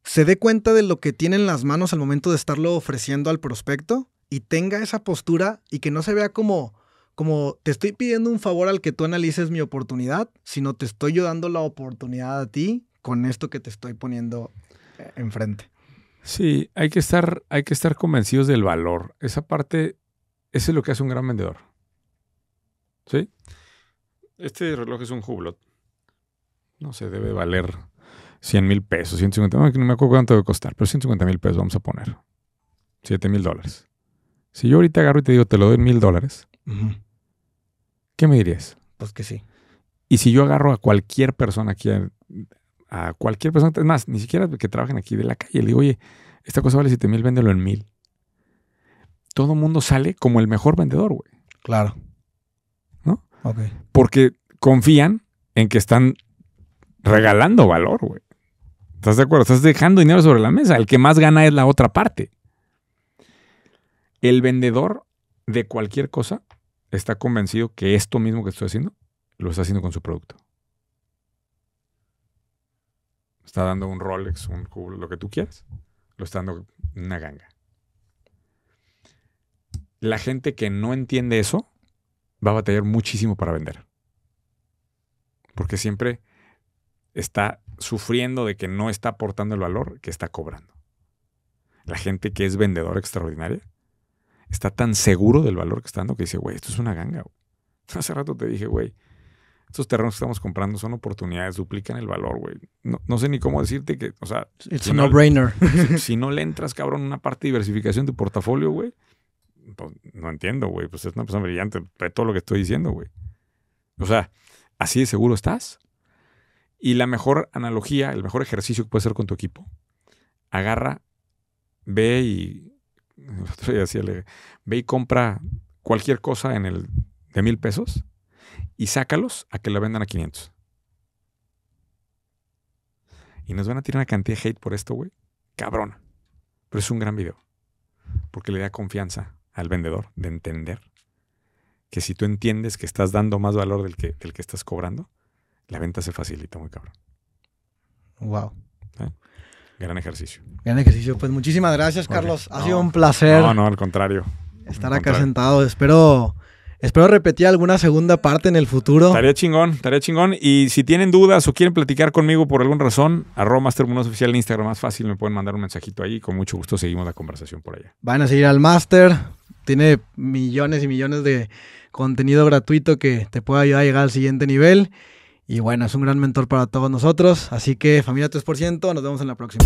se dé cuenta de lo que tiene en las manos al momento de estarlo ofreciendo al prospecto? y tenga esa postura y que no se vea como, como te estoy pidiendo un favor al que tú analices mi oportunidad, sino te estoy yo dando la oportunidad a ti con esto que te estoy poniendo eh, enfrente. Sí, hay que estar, hay que estar convencidos del valor. Esa parte, eso es lo que hace un gran vendedor. ¿Sí? Este reloj es un Hublot. No sé, debe valer 100 mil pesos, 150, no, no me acuerdo cuánto debe costar, pero 150 mil pesos vamos a poner. 7 mil dólares. Si yo ahorita agarro y te digo, te lo doy mil dólares, ¿qué me dirías? Pues que sí. Y si yo agarro a cualquier persona aquí, a, cualquier persona, es más, ni siquiera que trabajen aquí de la calle, le digo, oye, esta cosa vale siete mil, véndelo en mil. Todo mundo sale como el mejor vendedor, güey. Claro. ¿No? Ok. Porque confían en que están regalando valor, güey. ¿Estás de acuerdo? Estás dejando dinero sobre la mesa. El que más gana es la otra parte. El vendedor de cualquier cosa está convencido que esto mismo que estoy haciendo lo está haciendo con su producto. Está dando un Rolex, un lo que tú quieras. Lo está dando una ganga. La gente que no entiende eso va a batallar muchísimo para vender. Porque siempre está sufriendo de que no está aportando el valor que está cobrando. La gente que es vendedora extraordinaria está tan seguro del valor que está dando que dice, güey, esto es una ganga. Güey. Hace rato te dije, güey, estos terrenos que estamos comprando son oportunidades, duplican el valor, güey. No, sé ni cómo decirte que, o sea... It's si a no, brainer Si, no le entras, cabrón, una parte de diversificación de tu portafolio, güey, pues, no entiendo, güey. Pues es una persona brillante, de todo lo que estoy diciendo, güey. O sea, así de seguro estás. Y la mejor analogía, el mejor ejercicio que puedes hacer con tu equipo, agarra, ve y ve y compra cualquier cosa en el de mil pesos y sácalos a que la vendan a 500. Y nos van a tirar una cantidad de hate por esto, güey. Cabrón. Pero es un gran video. Porque le da confianza al vendedor de entender que si tú entiendes que estás dando más valor del que, que estás cobrando, la venta se facilita muy cabrón. Wow. Gran ejercicio. Gran ejercicio. Pues muchísimas gracias, Carlos. Ha sido un placer. No, no, al contrario. Estar acá sentado. Espero. Espero repetir alguna segunda parte en el futuro. Estaría chingón, estaría chingón. Y si tienen dudas o quieren platicar conmigo por alguna razón, arroba Master Oficial en Instagram más fácil, me pueden mandar un mensajito ahí. con mucho gusto seguimos la conversación por allá. Van a seguir al Master. Tiene millones y millones de contenido gratuito que te puede ayudar a llegar al siguiente nivel. Y bueno, es un gran mentor para todos nosotros. Así que familia 3%, nos vemos en la próxima.